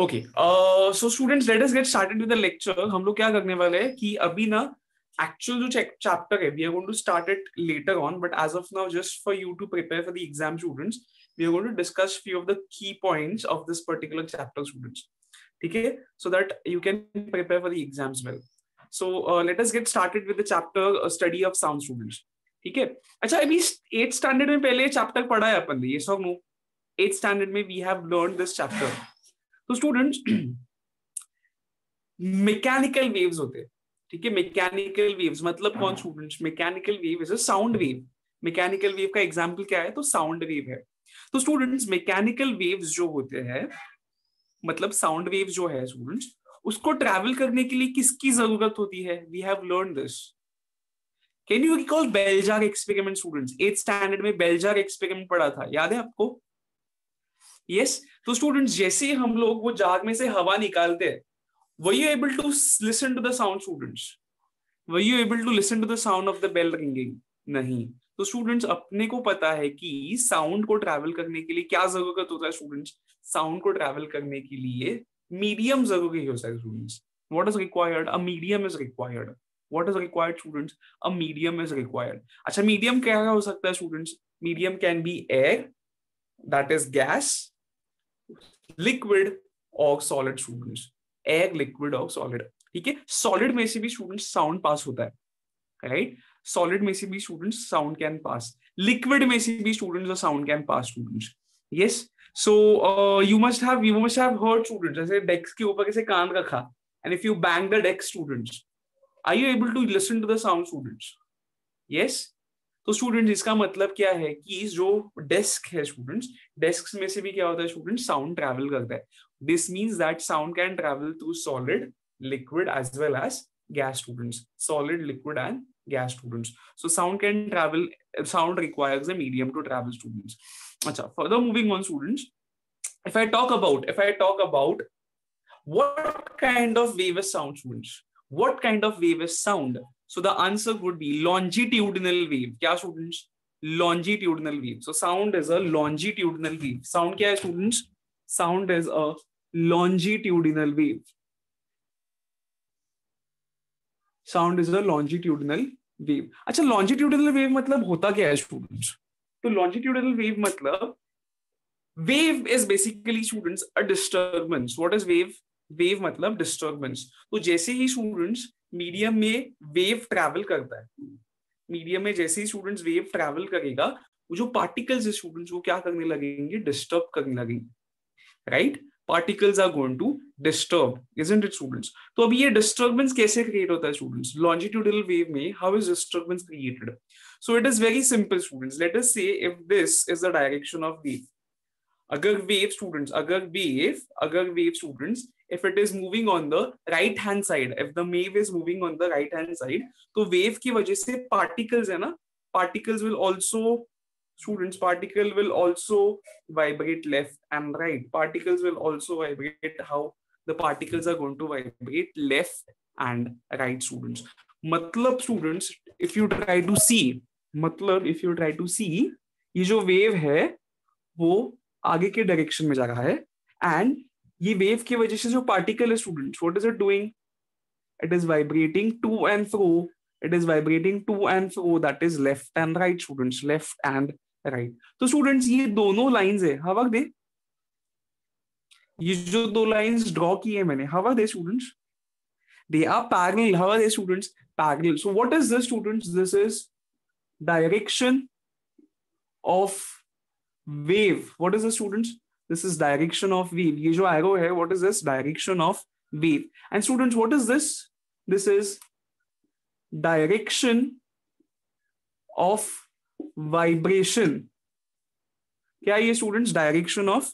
Okay so students let us get started with the lecture हम लोग क्या करने वाले हैं कि अभी ना एक्चुअल जो चैप्टर है we are going to start it later on but as of now just for you to prepare for the exam students we are going to discuss few of the key points of this particular chapter students ठीक है so that you can prepare for the exams well so let us get started with the chapter study of sound students ठीक है अच्छा अभी eight standard में पहले chapter पढ़ा है अपन ने ये सब नो एट स्टैंडर्ड में we have learn this chapter तो स्टूडेंट्स मैकेनिकल वेव्स होते हैं ठीक है मैकेनिकल वेव्स मतलब कौन students mechanical wave is a sound wave mechanical wave का एग्जाम्पल क्या है तो साउंड वेव है तो स्टूडेंट्स मैकेनिकल वेव्स जो होते हैं मतलब साउंड वेव जो है स्टूडेंट्स उसको ट्रैवल करने के लिए किसकी जरूरत होती है we have learn this can you recall bell jar experiment students eighth standard में बेल्जार एक्सपेरिमेंट पढ़ा था याद है आपको यस तो स्टूडेंट्स जैसे ही हम लोग वो जाग में से हवा निकालते हैं वही you able to listen to the sound students were you able to listen to the sound of the bell ringing नहीं तो स्टूडेंट्स अपने को पता है कि साउंड को ट्रैवल करने के लिए क्या जरूरत होता है स्टूडेंट्स साउंड को ट्रैवल करने के लिए मीडियम जरूरी होता है students what is required a medium is required what is required students a medium is required अच्छा मीडियम क्या हो सकता है students medium can be air that is gas liquid और सॉलिड स्टूडेंट्स एग लिक्विड और सॉलिड ठीक है solid में से भी स्टूडेंट साउंड पास होता है राइट सॉलिड में से भी student sound can pass liquid में से भी स्टूडेंट और sound can pass students yes so you must have you must have heard student जैसे डेस्क के ऊपर कैसे कान रखा and if you bang the desk students are you able to listen to the sound students yes तो student इसका मतलब क्या है कि जो डेस्क है स्टूडेंट्स डेस्क में से भी क्या होता है स्टूडेंट साउंड ट्रेवल करता है this means that sound can travel to solid liquid as well as gas students solid liquid and gas students so sound can travel sound requires medium to travel students अच्छा further moving on students if I talk about if I talk about what kind of wave sound students what kind of wave sound So the answer would be longitudinal wave. kya students? Longitudinal wave. So sound is a longitudinal wave. Sound kya hai students? Sound is a longitudinal wave. Sound is a longitudinal wave. अच्छा longitudinal wave मतलब होता क्या है students? तो longitudinal wave मतलब wave is basically students a disturbance. What is wave? Wave मतलब disturbance तो जैसे ही स्टूडेंट्स मीडियम में वेव ट्रैवल करता है मीडियम में जैसे ही स्टूडेंट्स वेव ट्रैवल करेगा वो जो पार्टिकल्स स्टूडेंट्स वो क्या करने लगेंगे डिस्टर्ब करने लगेंगे right particles are going to disturb isn't it students तो अभी ये डिस्टर्बेंस कैसे क्रिएट होता है स्टूडेंट्स लॉन्जिट्यूडल वेव में how is disturbance created so it is very simple students let us say if this is the direction of wave अगर wave students अगर wave अगर wave students if it is moving on the right hand side if the wave is moving on the right hand side तो wave ki wajah se particles hai na particles will also students particle will also vibrate left and right particles will also vibrate how the particles are going to vibrate left and right students matlab students if you try to see matlab if you try to see ye jo wave hai wo aage ke direction mein ja raha hai and ये wave की वजह से जो particle है students what is it doing it is vibrating to and fro it is vibrating to and fro that is left and right students left and right तो students ये दोनों lines है हवा दे ये जो दो लाइंस ड्रॉ की है मैंने how are they students they are parallel how are they students parallel so what is this students this is direction of wave what is the students this is direction of wave ye jo arrow hai what is this direction of wave and students what is this this is direction of vibration kya ye students direction of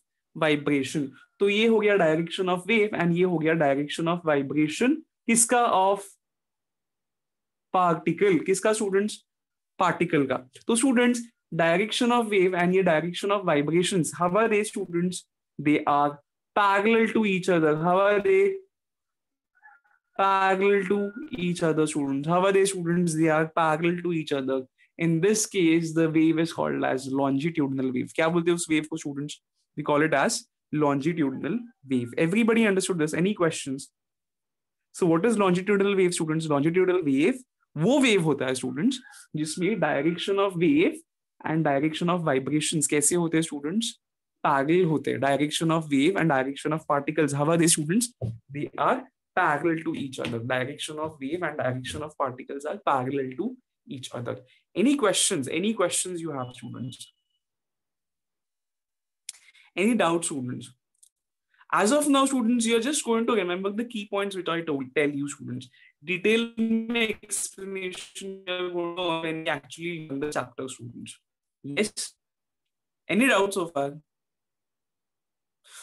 vibration to ye ho gaya direction of wave and ye ho gaya direction of vibration kiska of particle किसका students particle का तो students direction of wave and your direction of vibrations. How are they, students? They are parallel to each other. How are they parallel to each other, students? How are they, students? They are parallel to each other. In this case, the wave is called as longitudinal wave. Kya bolte us wave ko students? We call it as longitudinal wave. Everybody understood this. Any questions? So what is longitudinal wave, students? Longitudinal wave वो wave? होता है students जिसमें direction of wave and direction of vibrations, कैसे होते हैं students parallel होते हैं direction of wave and direction of particles how are they? Students they are parallel to each other. Direction of wave and direction of particles are parallel to each other. Any questions? Any questions you have, students? Any doubts, students? As of now, students, you're just going to remember the key points which I told, tell you, students. Detailed explanation will are going to actually learn the chapter, students. Yes. Any doubt so far?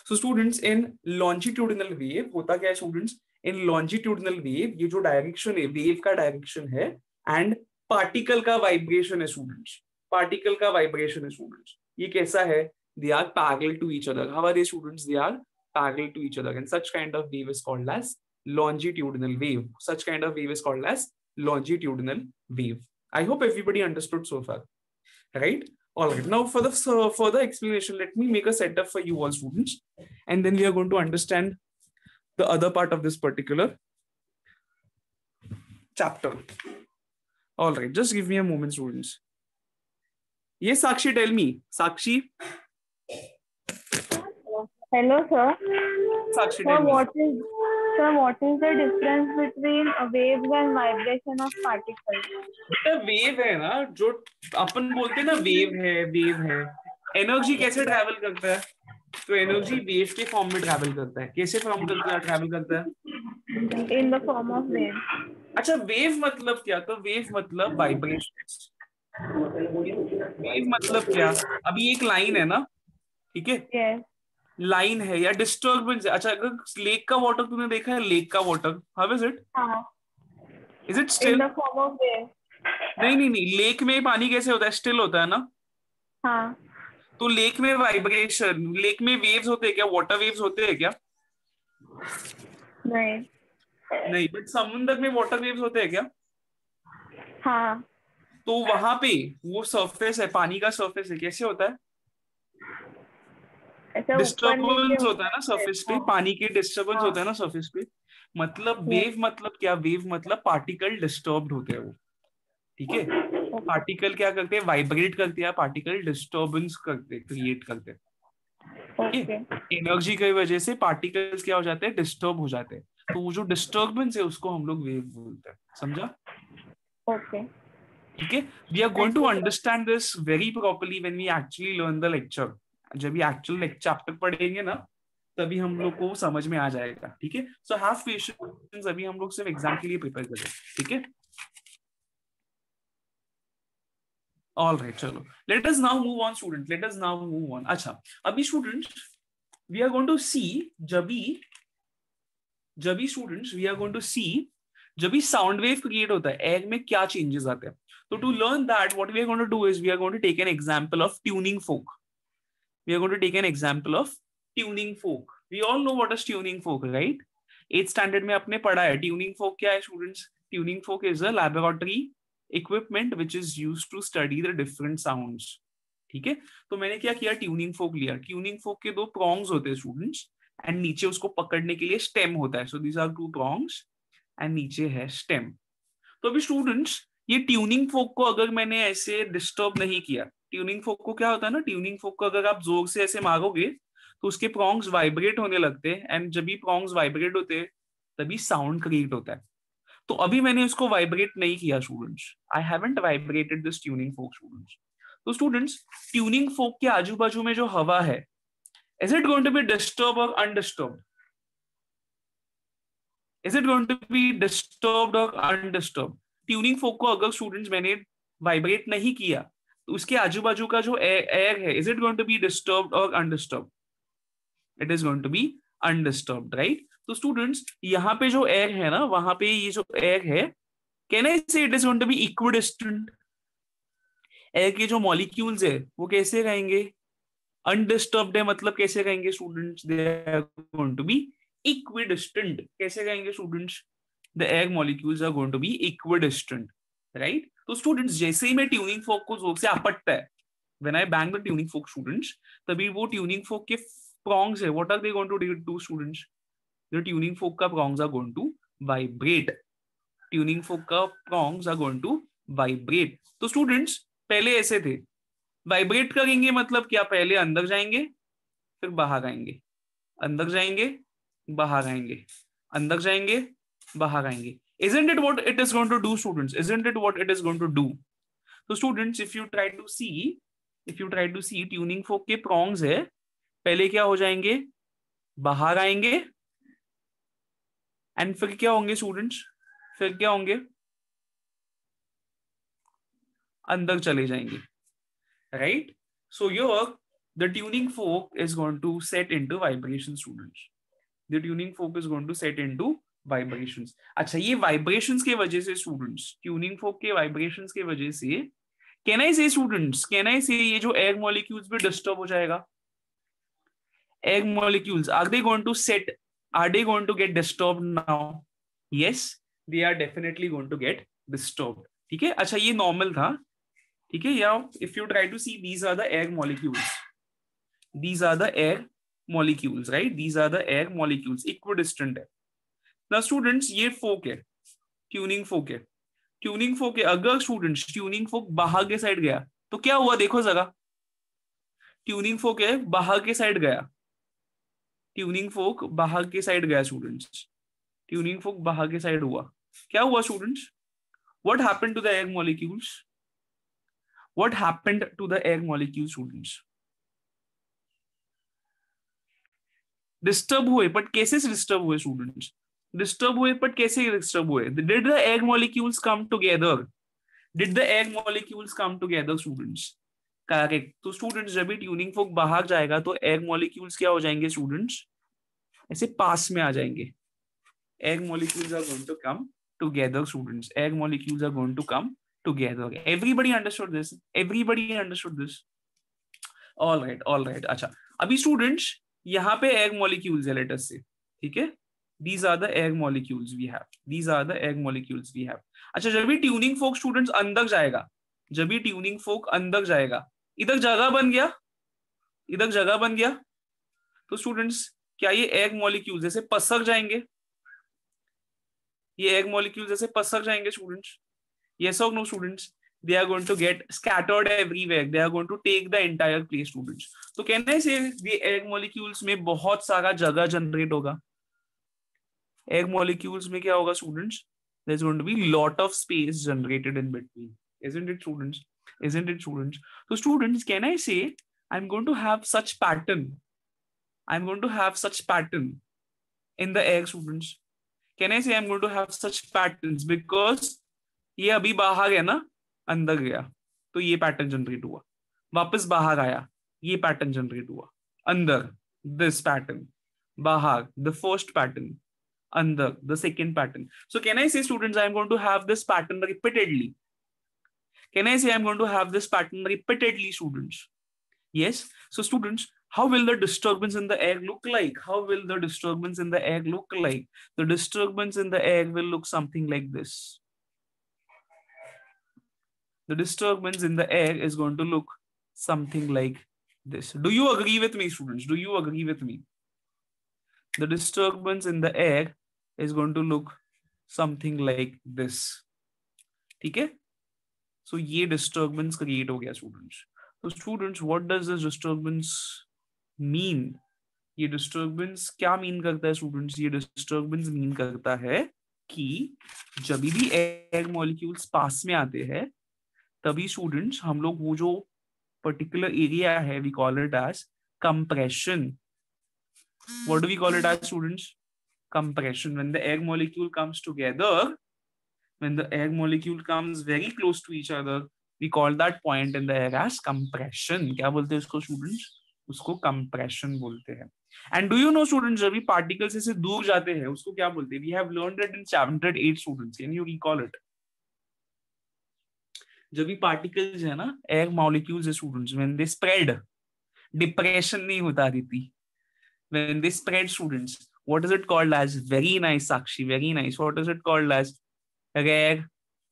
So students in longitudinal wave होता क्या है students in longitudinal wave ये जो direction है wave का direction है and particle का vibration है students particle का vibration है students ये कैसा है they are parallel to each other how are they students they are parallel to each other and such kind of wave is called as longitudinal wave such kind of wave is called as longitudinal wave i hope everybody understood so far right? All right. Now for the so further explanation, let me make a setup for you all students. And then we are going to understand the other part of this particular chapter. All right. Just give me a moment, students. Yes, Sakshi, tell me. Sakshi. Hello, sir. Sakshi, sir, what is Sir, what is the difference between a wave and vibration of particles? बेटा wave है ना जो अपन बोलते हैं ना wave है wave है energy कैसे ट्रैवल करता है तो एनर्जी वेव के फॉर्म में ट्रैवल करता है कैसे फॉर्म करता है ट्रैवल करता है in the form of wave अच्छा वेव मतलब क्या तो वेव मतलब वाइब्रेशन वेव मतलब क्या अभी एक लाइन है ना ठीक है लाइन है या डिस्टर्बेंस है अच्छा अगर लेक का वाटर तुमने देखा है लेक का water how is it is it still नहीं नहीं नहीं लेक में पानी कैसे होता है स्टिल होता है ना हाँ. तो लेक में वाइब्रेशन लेक में वेव्स होते हैं क्या वाटर वेव्स होते हैं क्या नहीं नहीं बट समुद्र में वाटर वेव्स होते हैं क्या हाँ तो वहां पे वो सरफेस है पानी का सरफेस है कैसे होता है डिस्टर्बेंस होता है ना सरफेस पे हाँ। पानी के डिस्टर्बेंस होता है ना सरफेस हाँ। पे मतलब वेव मतलब क्या वेव मतलब पार्टिकल डिस्टर्ब होते हैं वो ठीक है पार्टिकल क्या करते हैं वाइब्रेट करते हैं पार्टिकल डिस्टर्बेंस करते क्रिएट करते हैं एनर्जी की वजह से पार्टिकल्स क्या हो जाते हैं डिस्टर्ब हो जाते हैं तो वो जो डिस्टर्बेंस है उसको हम लोग वेव बोलते हैं समझा ओके ठीक है we are going to understand this very properly when we actually learn the lecture जब ये एक्चुअल नेक्स्ट चैप्टर पढ़ेंगे ना तभी हम लोग को समझ में आ जाएगा ठीक है सो हाफ क्वेश्चन अभी हम लोग सिर्फ एग्जाम के लिए प्रिपेयर कर ठीक है ऑल राइट चलो let us now move on student let us now move on अच्छा अभी student we are going to see जब जबी students we are going to see जबी साउंड वेव क्रिएट होता है एग में क्या चेंजेस आते हैं तो to learn that what we are going to do is we are going to take an example of tuning fork we are going to take an example of tuning fork we all know what is tuning fork right eight standard mein apne padha hai tuning fork kya hai students tuning fork is a laboratory equipment which is used to study the different sounds ठीक है तो मैंने क्या किया tuning फोक लिया tuning fork के दो prongs होते हैं स्टूडेंट्स एंड नीचे उसको पकड़ने के लिए स्टेम होता है so these are two prongs and नीचे है स्टेम तो अभी स्टूडेंट्स ये ट्यूनिंग फोक को अगर मैंने ऐसे डिस्टर्ब नहीं किया ट्यूनिंग फोक को क्या होता है ना ट्यूनिंग फोक को अगर आप जोर से ऐसे मारोगे तो उसके प्रोंग्स वाइब्रेट होने लगते हैं एंड जब भी प्रोंग्स वाइब्रेट होते हैं तभी साउंड क्रिएट होता है तो अभी मैंने उसको वाइब्रेट नहीं किया students I haven't vibrated this tuning fork students तो स्टूडेंट्स ट्यूनिंग फोक के आजू बाजू में जो हवा है is it going to be disturb और undisturb is it going to be disturb और अनडिस्टर्ब ट्यूनिंग फोक को अगर स्टूडेंट्स मैंने वाइब्रेट नहीं किया उसके आजू बाजू का जो एयर है is it going to be disturb और undisturb it is going to be undisturb right तो स्टूडेंट्स यहाँ पे जो एयर है ना वहां पे ये जो एयर है can I say it is going to be equidistant air के जो मॉलिक्यूल्स है वो कैसे रहेंगे अनडिस्टर्ब्ड है मतलब कैसे रहेंगे students they are going to be equidistant कैसे रहेंगे students the air molecules are going to be equidistant right तो स्टूडेंट्स जैसे ही मैं ट्यूनिंग फोक को जोर से आपटता है when I bang the tuning fork students तभी वो ट्यूनिंग फोक के प्रॉन्ग्स है what are they going to do to students the tuning fork का prongs are going to vibrate tuning fork का prongs are going to vibrate तो students पहले ऐसे थे वाइब्रेट करेंगे मतलब क्या पहले अंदर जाएंगे फिर बाहर आएंगे अंदर जाएंगे बाहर आएंगे अंदर जाएंगे बाहर आएंगे Isn't it what it is going to do, students? Isn't it what it is going to do? So students, if you try to see, if you try to see tuning fork ke prongs hai pehle kya ho jayenge bahar aayenge and fir kya honge students fir kya honge andar chale jayenge right so your the tuning fork is going to set into vibration students the tuning fork is going to set into vibration अच्छा ये vibration के वजह से students tuning fork के vibration के वजह से can I से स्टूडेंट्स कैन आई से ये जो एग मॉलिक्यूल्स भी डिस्टर्ब हो जाएगा egg molecules are they going to set are they going to get disturbed now yes they are definitely going to get disturbed ठीक है अच्छा ये normal था ठीक है या if you try to see these are the egg molecules these are the air molecules right these are the air molecules equidistant है ना स्टूडेंट्स ये फोक है ट्यूनिंग फोक है ट्यूनिंग फोक है अगर स्टूडेंट्स ट्यूनिंग फोक बाहर के साइड गया तो क्या हुआ देखो जरा ट्यूनिंग फोक है बाहर के साइड गया ट्यूनिंग फोक बाहर के साइड गया स्टूडेंट्स ट्यूनिंग फोक बाहर के साइड हुआ क्या हुआ students what happened to the air molecules what happened to the air molecule students disturb हुए बट केसेस डिस्टर्ब हुए स्टूडेंट्स डिस्टर्ब हुए बट कैसे डिस्टर्ब हुए did the air molecules come together did the air molecules come together students तो students जब भी tuning फोक बाहर जाएगा तो एग मॉलिक्यूल्स क्या हो जाएंगे स्टूडेंट्स ऐसे पास में आ जाएंगे air molecules are going to come together students air molecules are going to come together everybody understood this everybody understood this all right all right अच्छा अभी स्टूडेंट्स यहाँ पे एग मॉलिक्यूल्स है लेटर से ठीक है these are the air molecules we have these are the air molecules we have अच्छा जब भी ट्यूनिंग फोक स्टूडेंट्स अंदर जाएगा जब भी ट्यूनिंग फोक अंदर जाएगा इधर जगह बन गया इधर जगह बन गया तो स्टूडेंट्स क्या ये एग मॉलिक्यूल जैसे पसक जाएंगे ये एग मॉलिक्यूल जैसे पसक जाएंगे students yes or no students they are going to get scattered everywhere they are going to take the entire place students so can i say the egg molecules में बहुत सारा जगह generate होगा egg molecules में क्या होगा students there is going to be lot of space generated in between isn't it students isn't it students so students can I say I am going to have such pattern I am going to have such pattern in the air students can I say I am going to have such patterns because ये अभी बाहर गया ना अंदर गया तो ये pattern generate हुआ वापस बाहर आया ये पैटर्न जनरेट हुआ अंदर दिस पैटर्न बाहर the first pattern under the second pattern. So can I say students, I'm going to have this pattern repeatedly? Can I say I'm going to have this pattern repeatedly students? Yes. So students, how will the disturbance in the air look like? How will the disturbance in the air look like? The disturbance in the air will look something like this. The disturbance in the air is going to look something like this. Do you agree with me, students? Do you agree with me? The disturbance in the air is going to look something like this ठीक है सो ये disturbance create हो गया students तो students what does this disturbance mean ये disturbance क्या mean करता है स्टूडेंट्स ये डिस्टर्बेंस मीन करता है कि जब भी एयर मॉलिक्यूल्स पास में आते हैं तभी स्टूडेंट्स हम लोग वो जो पर्टिकुलर एरिया है we call it as compression what do we call it as students compression when the air molecule comes together when the air molecule comes very close to each other we call that point in the air as compression kya bolte hai usko students usko compression bolte हैं and do you know students jab भी particles aise दूर jate हैं usko kya bolte हैं we have learned it in chapter 8 students can you recall it जब भी particles है ना air molecules है students when they spread depression नहीं होता रहती when they spread students what is it called as? Very nice, Sakshi. Very nice. What is it called as? Rare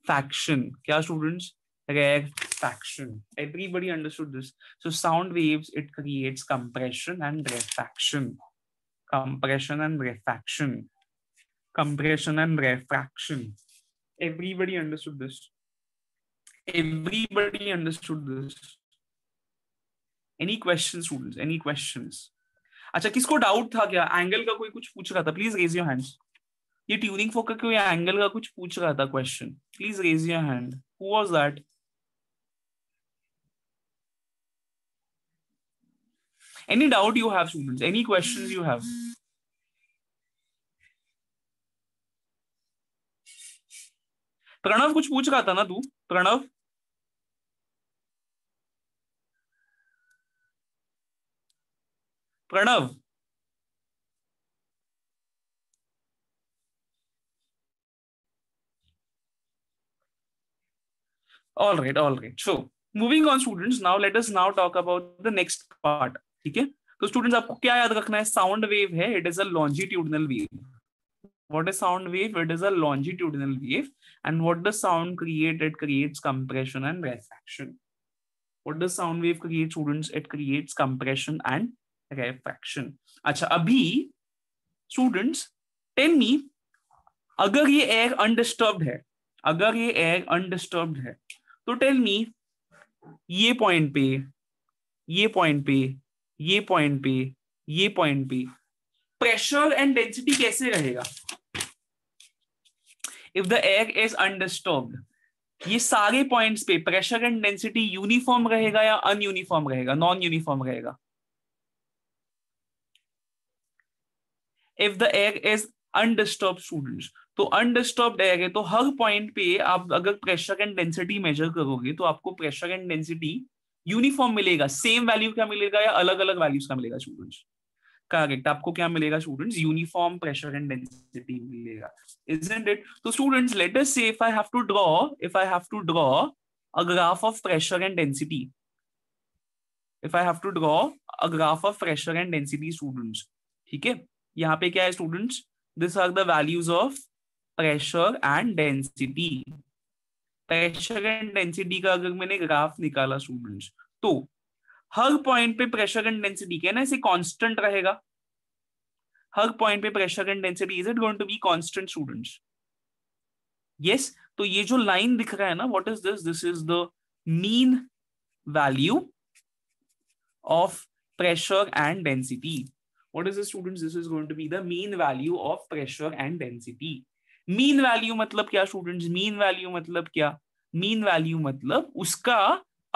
faction. Yeah, students? Rare faction. Everybody understood this. So sound waves, it creates compression and refraction. Compression and refraction. Compression and refraction. Everybody understood this. Everybody understood this. Any questions, students? Any questions? अच्छा किसको doubt था क्या angle का कोई कुछ पूछ रहा था प्लीज रेज योर हैंड्स ये ट्यूनिंग फोक का कोई एंगल का कुछ पूछ रहा था question please raise your hand who was that any doubt you have students any questions you have Pranav कुछ पूछ रहा था ना तू Pranav Pranav all right all right so moving on students now let us now talk about the next part ठीक है तो students आपको क्या याद रखना है साउंड वेव है it is a longitudinal wave what is sound wave it is a longitudinal wave and what does sound create it creates compression and refraction what does sound wave create students it creates compression and refraction अच्छा अभी students tell me अगर ये air undisturbed है अगर ये air undisturbed है तो tell me ये पॉइंट पे ये पॉइंट पे ये पॉइंट पे ये पॉइंट पे प्रेशर एंड डेंसिटी कैसे रहेगा if the air is undisturbed ये सारे पॉइंट्स पे प्रेशर एंड डेंसिटी यूनिफॉर्म रहेगा या अनयूनिफॉर्म रहेगा नॉन यूनिफॉर्म रहेगा if the air is undisturbed students तो अनडिस्टर्ब एग है तो हर पॉइंट पे आप अगर प्रेशर एंड डेंसिटी मेजर करोगे तो आपको प्रेशर एंड डेंसिटी यूनिफॉर्म मिलेगा सेम वैल्यू क्या मिलेगा या अलग अलग वैल्यूज का मिलेगा स्टूडेंट्स करेक्ट आपको क्या मिलेगा students uniform pressure and density मिलेगा इजंट इट तो students let us say if I have to draw if I have to draw a graph of pressure and density if I have to draw a graph of pressure and density students ठीक है यहाँ पे क्या है students this are the values of pressure and density pressure and density का अगर मैंने graph निकाला स्टूडेंट्स तो हर पॉइंट पे प्रेशर एंड डेंसिटी क्या ना इसे कॉन्स्टेंट रहेगा हर पॉइंट पे pressure and density is it going to be constant students yes तो ये जो लाइन दिख रहा है ना what is this this is the mean value of pressure and density what is the students this is going to be the mean value of pressure and density mean value मतलब क्या students mean value मतलब क्या mean value मतलब उसका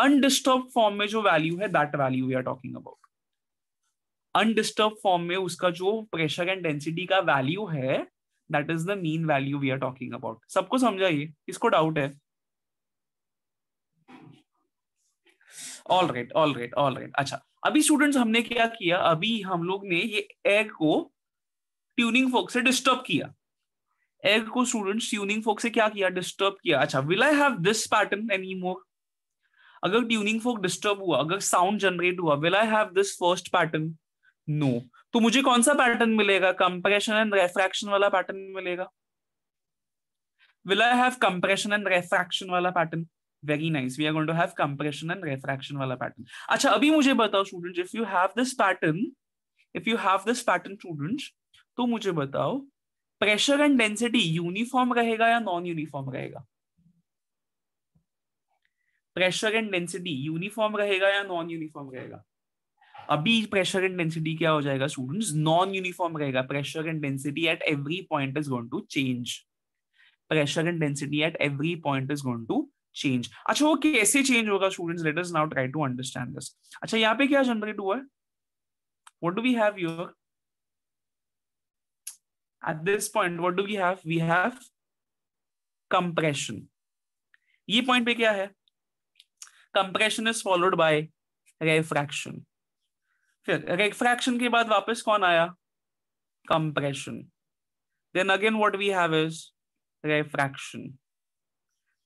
undisturbed form में जो value है that value we are talking about undisturbed form में उसका जो प्रेशर एंड डेंसिटी का वैल्यू है that is the mean value we are talking about सबको समझाइए इसको डाउट है all right all right all right अच्छा अभी स्टूडेंट्स हमने क्या किया अभी हम लोग ने ये एग को ट्यूनिंग फोक से डिस्टर्ब किया एग को स्टूडेंट्स ट्यूनिंग फोक से क्या किया डिस्टर्ब किया अच्छा will I have this pattern any more अगर ट्यूनिंग फोक डिस्टर्ब हुआ अगर साउंड जनरेट हुआ will I have this first pattern no तो मुझे कौन सा पैटर्न मिलेगा कंप्रेशन एंड रेफ्रैक्शन वाला पैटर्न मिलेगा will I have compression and refraction वाला pattern very nice we are going to have compression and refraction वाला पैटर्न अच्छा अभी मुझे बताओ students if you have this pattern if you have this pattern students तो मुझे बताओ प्रेशर एंड डेंसिटी यूनिफॉर्म रहेगा या नॉन यूनिफॉर्म रहेगा प्रेशर एंड डेंसिटी यूनिफॉर्म रहेगा या नॉन यूनिफॉर्म रहेगा अभी प्रेशर एंड डेंसिटी क्या हो जाएगा स्टूडेंट्स नॉन यूनिफॉर्म रहेगा pressure and density at every point is going to change pressure and density at every point is going to change अच्छा वो कैसे चेंज होगा students let us now try to understand this अच्छा यहाँ पे क्या generate हुआ है what do we have here at this point what do we have we have compression ये पॉइंट पे क्या है compression is followed by refraction फिर रेफ्रैक्शन के बाद वापस कौन आया compression then again what we have is refraction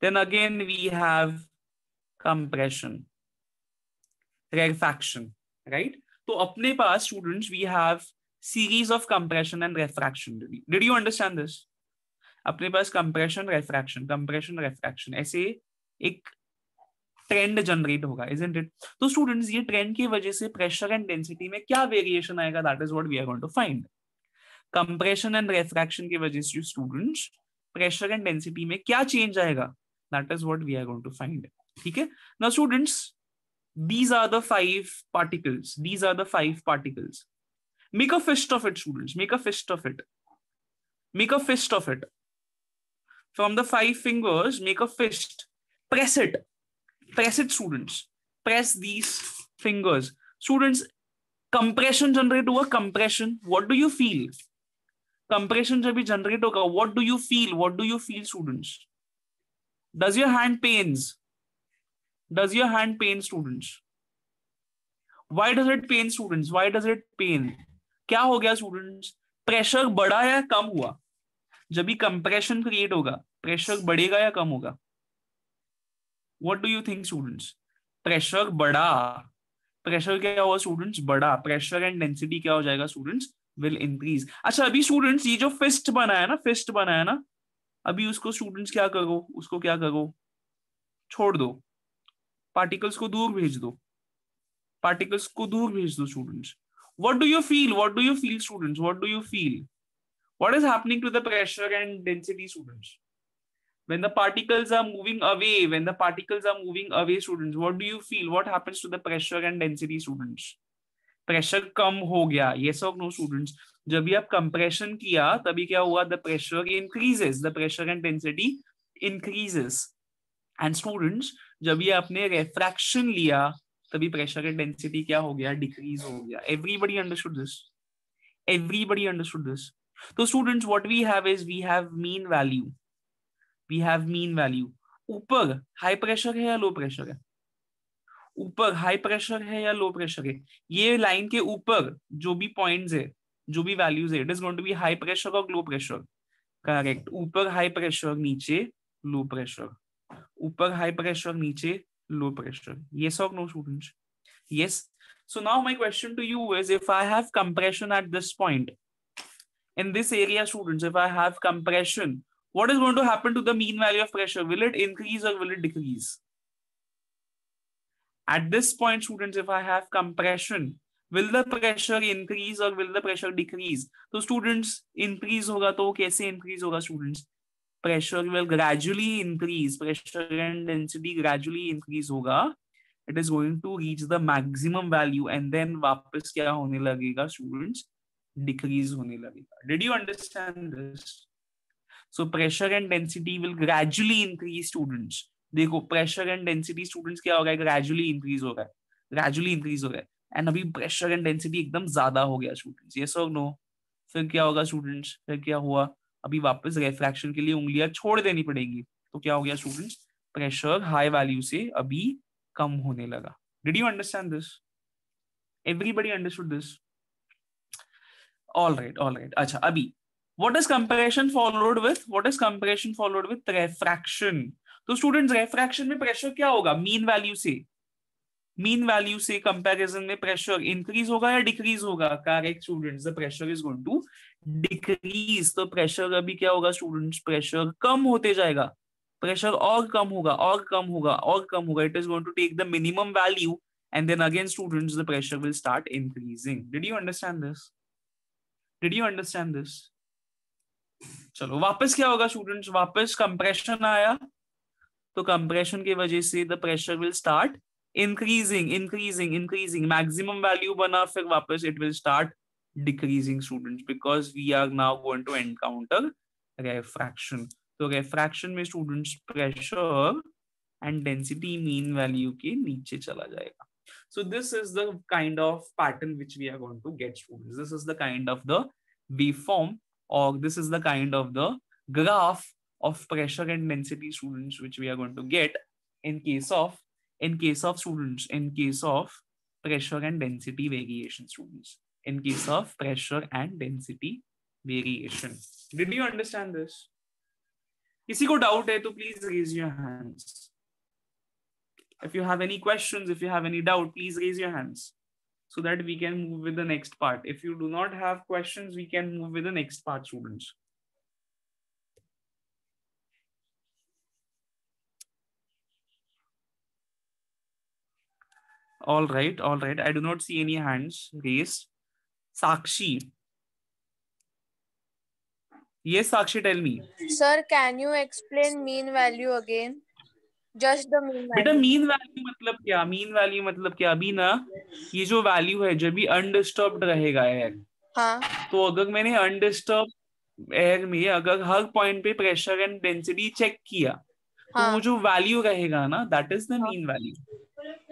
Then again, we have compression, rarefaction, right? so apne paas students we have series of compression and refraction did you understand this apne paas compression refraction compression refraction aise ek trend generate होगा is it तो students ये trend की वजह से pressure and density में क्या variation आएगा that is what we are going to find compression and refraction की वजह से स्टूडेंट्स प्रेशर एंड डेंसिटी में क्या चेंज आएगा That is what we are going to find. Okay? Now, students, these are the five particles. These are the five particles. Make a fist of it, students. Make a fist of it. Make a fist of it. From the five fingers, make a fist. Press it. Press it, students. Press these fingers. Students, compression generate over compression. What do you feel? Compression generate होगा, what do you feel? What do you feel, students? does your hand pains does your hand pain students why does it pain students why does it pain क्या हो गया students pressure बढ़ा या कम हुआ जब भी compression create होगा pressure बढ़ेगा या कम होगा what do you think students pressure बढ़ा प्रेशर क्या हुआ स्टूडेंट्स बढ़ा प्रेशर एंड डेंसिटी क्या हो जाएगा स्टूडेंट्स विल इंक्रीज अच्छा अभी स्टूडेंट्स ये जो फिस्ट बनाया ना फिस्ट बनाया ना अभी उसको स्टूडेंट्स क्या करो उसको क्या करो छोड़ दो पार्टिकल्स को दूर भेज दो पार्टिकल्स को दूर भेज दो students what do you feel what do you feel students what do you feel what is happening to the pressure and density students when the particles are moving away when the particles are moving away students what do you feel what happens to the pressure and density students pressure kam ho gaya yes or no students जब भी आप compression किया तभी क्या हुआ the pressure increases the pressure intensity increases and students जब ये आपने रेफ्रैक्शन लिया तभी प्रेशर इंटेंसिटी क्या हो गया डिक्रीज हो गया everybody understood this everybody understood this तो students what we have is we have mean value we have mean value ऊपर हाई प्रेशर है या लो प्रेशर है ऊपर हाई प्रेशर है या लो प्रेशर है ये लाइन के ऊपर जो भी पॉइंट्स है जो भी वैल्यूज है it is going to be high pressure और लो प्रेशर करेक्ट ऊपर हाई प्रेशर नीचे लो प्रेशर ऊपर हाई प्रेशर नीचे low pressure yes or no students yes so now my question to you is if i have compression at this point in this area students if i have compression what is going to happen to the mean value of pressure will it increase or will it decrease at this point students if i have compression will the pressure increase और will the pressure decrease तो students increase होगा तो कैसे increase होगा students pressure will gradually increase pressure and density gradually increase होगा it is going to reach the maximum value and then वापस क्या होने लगेगा स्टूडेंट्स डिक्रीज होने लगेगा did you understand this so pressure and density will gradually increase students देखो pressure and density students क्या हो रहा है ग्रेजुअली इंक्रीज हो रहा है ग्रेजुअली इंक्रीज हो रहा है एंड अभी प्रेशर एंड डेंसिटी एकदम ज्यादा हो गया स्टूडेंट्स ये सर नो फिर क्या होगा स्टूडेंट्स फिर क्या हुआ अभी वापस रेफ्रैक्शन के लिए उंगलियां छोड़ देनी पड़ेगी तो क्या हो गया स्टूडेंट्स प्रेशर हाई वैल्यू से अभी कम होने लगा did you understand this everybody understood this all right all right अच्छा अभी what is compression followed with what is compression followed with refraction तो स्टूडेंट्स रेफ्रैक्शन में प्रेशर क्या होगा मीन वैल्यू से मीन वैल्यू से कंपैरिजन में प्रेशर इंक्रीज होगा या डिक्रीज होगा correct students the pressure is going to decrease तो प्रेशर अभी क्या होगा स्टूडेंट्स प्रेशर कम होते जाएगा प्रेशर और कम होगा और कम होगा और कम होगा it is going to take the minimum value and then again students the pressure will start increasing did you understand this did you understand this चलो वापस क्या होगा स्टूडेंट्स वापस कंप्रेशन आया तो कंप्रेशन की वजह से the pressure will start increasing increasing increasing maximum value bana fir wapas it will start decreasing students because we are now going to encounter refraction so refraction means students pressure and density mean value ke niche chala jayega so this is the kind of pattern which we are going to get students this is the kind of the B form, or this is the kind of the graph of pressure and density students which we are going to get in case of in case of students, in case of pressure and density variation students, in case of pressure and density variation. Did you understand this? If को doubt है please raise your hands. If you have any questions, if you have any doubt, please raise your hands so that we can move with the next part. If you do not have questions, we can move with the next part, students. All right, all right. I do not see any hands raised. Sakshi. Yes, Sakshi, tell me. Sir, can you explain mean value again? just the mean value beta mean value matlab kya mean value matlab kya abhi na ye jo value hai jab bhi undisturbed rahega hai ha to agar maine undisturbed air में अगर हर point पे pressure and density check किया हाँ. तो वो जो value रहेगा ना that is the mean value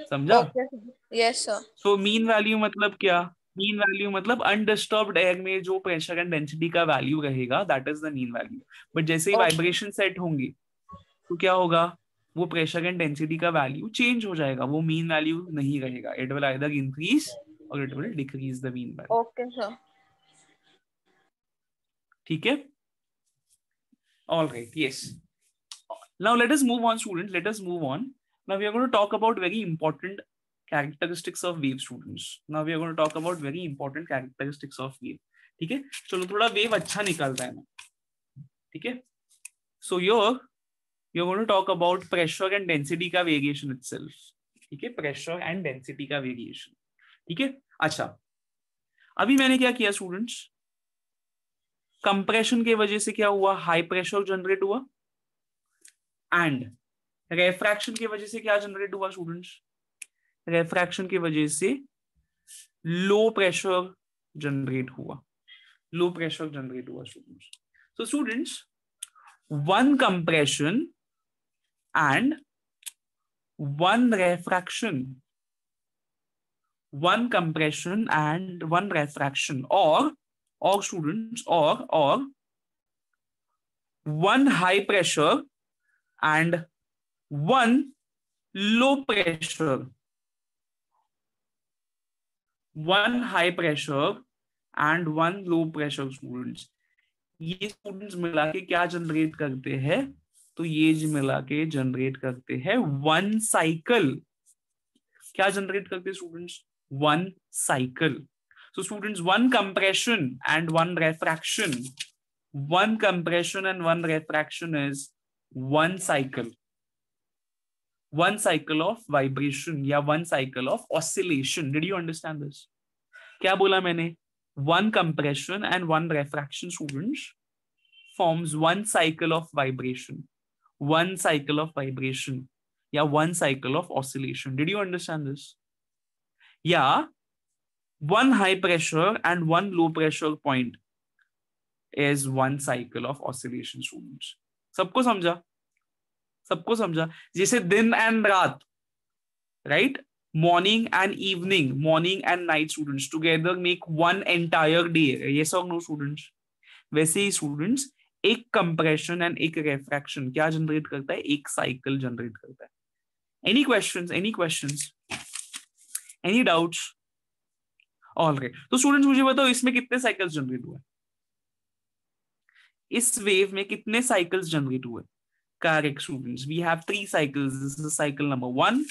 समझा yes sir so mean value मतलब क्या मीन वैल्यू मतलब अनडिस्टर्ब्ड एयर में जो प्रेशर एंड डेंसिटी का वैल्यू रहेगा that is the mean value but जैसे ही वाइब्रेशन सेट होंगी तो क्या होगा वो प्रेशर एंड डेंसिटी का वैल्यू चेंज हो जाएगा वो मीन वैल्यू नहीं रहेगा इट विल आइदर इंक्रीज और it will decrease the mean value okay sir ठीक है alright yes now let us move on student let us move on Now we are going to talk about very important characteristics of wave students. Now we are going to talk about very important characteristics of wave. ठीक है चलो थोड़ा wave अच्छा निकालता है ना ठीक है so your you're going to talk about pressure and density का variation itself ठीक है pressure and density का variation ठीक है अच्छा अभी मैंने क्या किया स्टूडेंट्स कंप्रेशन के वजह से क्या हुआ हाई प्रेशर जनरेट हुआ एंड रेफ्रैक्शन की वजह से क्या जनरेट हुआ स्टूडेंट्स रेफ्रैक्शन की वजह से लो प्रेशर जनरेट हुआ लो प्रेशर जनरेट हुआ students so students one compression and one refraction one compression and one refraction और और स्टूडेंट्स और और one high pressure and one low pressure one high pressure and one low pressure students ये students मिला के क्या generate करते हैं तो ये मिला के जनरेट करते हैं वन साइकिल क्या जनरेट करते हैं students one cycle so students one compression and one refraction one compression and one refraction is one cycle one cycle of vibration या one cycle of oscillation. Did you understand this? क्या बोला मैंने One compression and one refraction students forms one cycle of vibration. One cycle of vibration. Yeah, one cycle of oscillation. Did you understand this? Yeah, one high pressure and one low pressure point is one cycle of oscillation students. सबको समझा सबको समझा जैसे दिन and रात right morning and evening morning and night students together make one entire day ये सब no students वैसे ही स्टूडेंट्स एक कंप्रेशन एंड एक रेफ्रैक्शन क्या जनरेट करता है एक साइकिल जनरेट करता है any question any question any doubts all right तो स्टूडेंट्स मुझे बताओ इसमें कितने साइकिल्स जनरेट हुए इस वेव में कितने साइकिल्स जनरेट हुए correct students we have three cycles this is cycle number one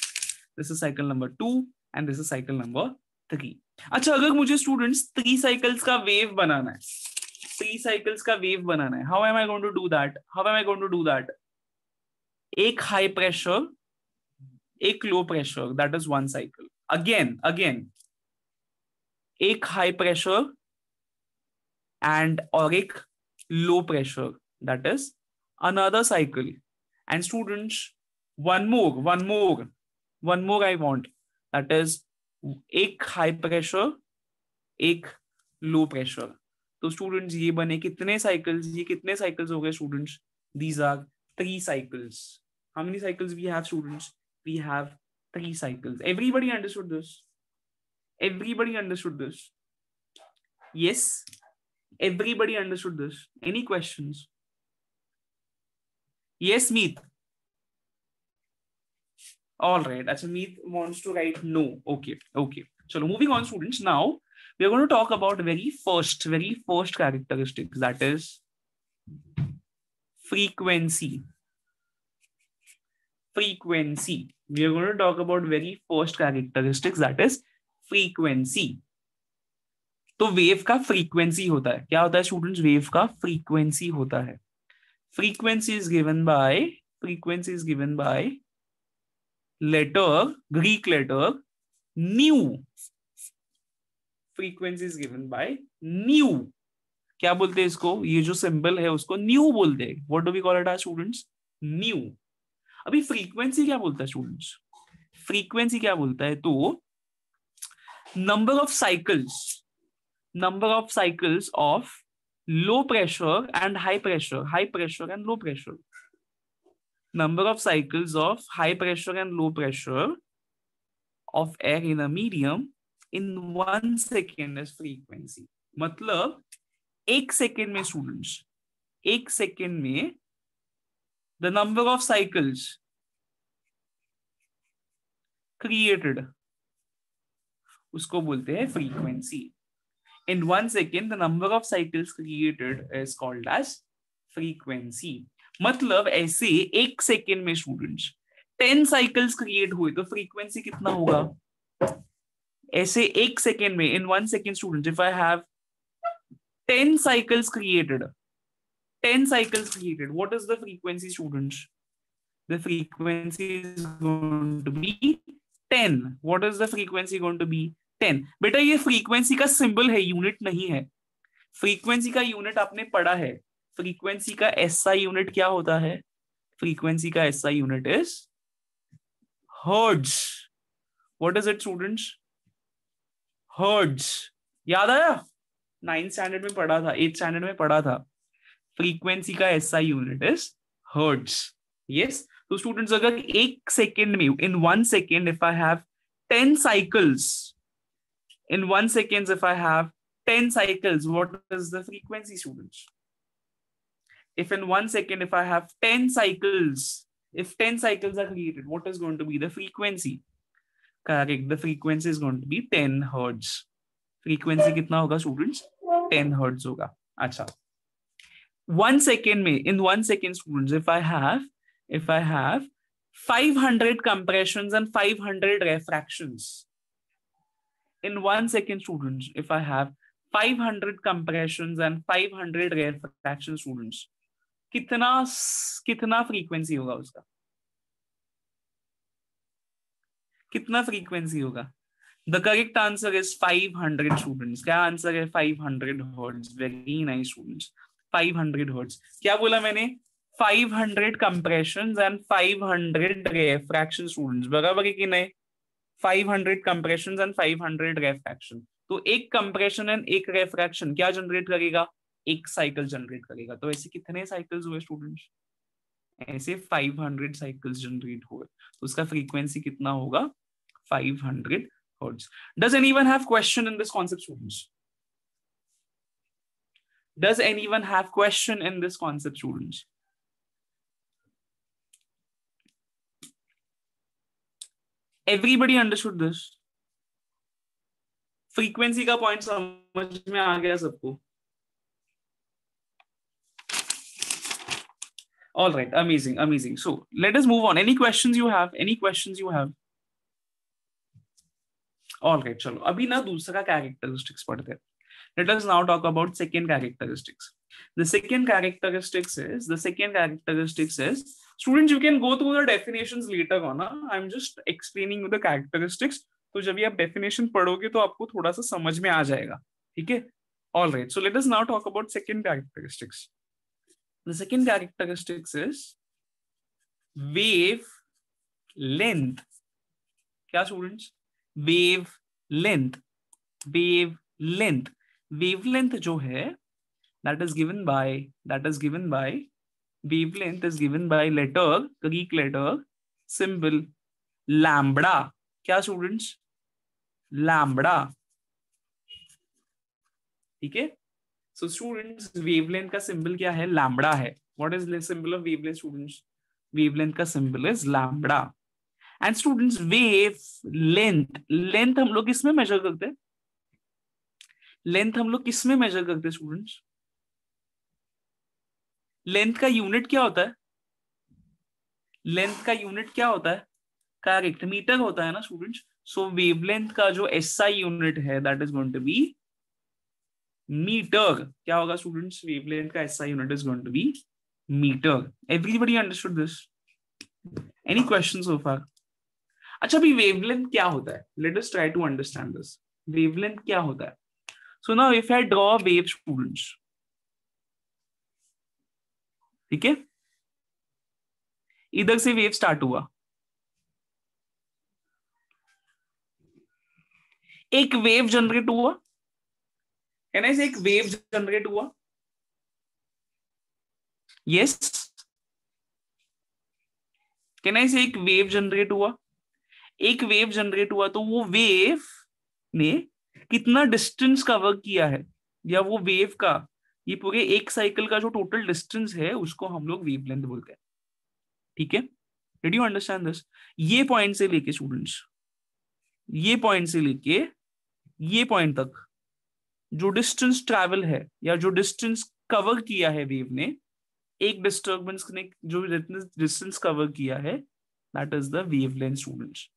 this is cycle number two and this is cycle number three अच्छा अगर मुझे students three cycles का wave बनाना है three cycles का wave बनाना है how am I going to do that how am I going to do that एक high pressure एक low pressure that is one cycle again again एक high pressure and और एक low pressure that is another cycle And students, one more, one more, one more I want. That is एक high pressure एक low pressure तो students ये बने कितने cycles ये कितने साइकिल्स हो गए students these are three cycles how many cycles we have students we have three cycles everybody understood this everybody understood this yes everybody understood this any questions yes meet all right acha meet wants to write no okay okay so moving on students now we are going to talk about very first very first characteristics that is frequency frequency we are going to talk about very first characteristics that is frequency तो wave का frequency होता है क्या होता है students wave का frequency होता है frequency is given by frequency is given by letter greek letter new frequency is given by new क्या बोलते हैं इसको ये जो सिंबल है उसको न्यू बोलते हैं what do we call it are students nu अभी फ्रीक्वेंसी क्या बोलता है स्टूडेंट्स फ्रीक्वेंसी क्या बोलता है तो number of cycles number of cycles of low pressure and high pressure, high pressure and low pressure. Number of cycles of high pressure and low pressure of air in a medium in one second as frequency. matlab एक second mein students एक second mein the number of cycles created उसको बोलते हैं frequency In one second, the number of cycles created is called as frequency. मतलब ऐसे एक second में students ten cycles create हुए तो फ्रीक्वेंसी कितना होगा ऐसे एक सेकेंड में in one second student if I have ten cycles created ten cycles created what is the frequency students the frequency is going to be 10 what is the frequency going to be ten बेटा ये frequency का symbol है unit नहीं है frequency का unit आपने पढ़ा है फ्रीक्वेंसी का ऐसा यूनिट क्या होता है फ्रीक्वेंसी का ऐसा unit is hertz what is it students hertz याद आया नाइन्थ स्टैंडर्ड में पढ़ा था एट स्टैंडर्ड में पढ़ा था फ्रीक्वेंसी का ऐसा यूनिट इज हर्ड्स यस तो स्टूडेंट्स अगर एक सेकेंड में in one second if I have ten cycles in one seconds if i have 10 cycles what is the frequency students if in one second if i have 10 cycles if 10 cycles are created what is going to be the frequency correct the frequency is going to be 10 hertz frequency kitna hoga students 10 hertz hoga acha one second may in one second students if i have if i have 500 compressions and 500 refractions in one second students if I have 500 compressions and 500 rare fraction students कितना कितना frequency होगा उसका कितना frequency होगा the correct answer is 500 students क्या answer है 500 hertz very nice students 500 hertz क्या बोला मैंने 500 कंप्रेशन एंड 500 रेफ्रैक्शन स्टूडेंट्स बराबर है कि नहीं 500 कंप्रेशन एंड 500 रेफ्रैक्शन तो एक कंप्रेशन एंड एक रेफ्रैक्शन क्या जनरेट करेगा एक साइकिल जनरेट करेगा तो ऐसे कितने साइकिल्स हुए स्टूडेंट्स ऐसे 500 साइकिल्स जनरेट हुए तो उसका फ्रीक्वेंसी कितना होगा 500 hundred hertz does any one have question in this concept students does any one have question in this concept students everybody understood this frequency का पॉइंट समझ में आ गया सबको all right amazing amazing so let us move on any questions you have any questions you have all right chalo abhi na dusra characteristics padhte hain let us now talk about second characteristics the second characteristics is the second characteristics is student you can go through the definition later on I am just explaining the characteristics तो जब ये आप definition पढ़ोगे तो आपको थोड़ा सा समझ में आ जाएगा ठीक है all right so let's now talk about second characteristics the second characteristics is wavelength क्या students wavelength wavelength length जो है that is given by that is given by wavelength is given by letter Greek letter symbol lambda क्या students lambda ठीक है सो students wavelength का symbol क्या है लैम्बडा है what is symbol of wavelength students wavelength का symbol is lambda and students wavelength length हम लोग किसमें मेजर करते हैं लेंथ हम लोग किसमें मेजर करते हैं स्टूडेंट्स लेंथ का यूनिट क्या होता है लेंथ का यूनिट क्या होता है करेक्ट मीटर होता है ना स्टूडेंट्स सो वेवलेंथ का जो एस एसआई यूनिट है that is going to be metre क्या होगा स्टूडेंट्स वेवलेंथ का S SI unit is going to be metre everybody understood this any question so far अच्छा अभी वेवलेंथ क्या होता है let us try to understand this wavelength क्या होता है so now if I draw wave students ठीक है इधर से वेव स्टार्ट हुआ एक वेव जनरेट हुआ है ना इसे एक वेव जनरेट हुआ यस yes. कहना इसे एक वेव जनरेट हुआ एक वेव जनरेट हुआ तो वो वेव ने कितना डिस्टेंस कवर किया है या वो वेव का ये पूरे एक साइकिल का जो टोटल डिस्टेंस है उसको हम लोग वेवलेंथ बोलते हैं ठीक है डिड यू अंडरस्टैंड दिस ये पॉइंट से लेके स्टूडेंट्स ये पॉइंट से लेके ये पॉइंट तक जो डिस्टेंस ट्रेवल है या जो डिस्टेंस कवर किया है वेव ने एक डिस्टर्बेंस ने जो डिस्टेंस कवर किया है that is the wavelength students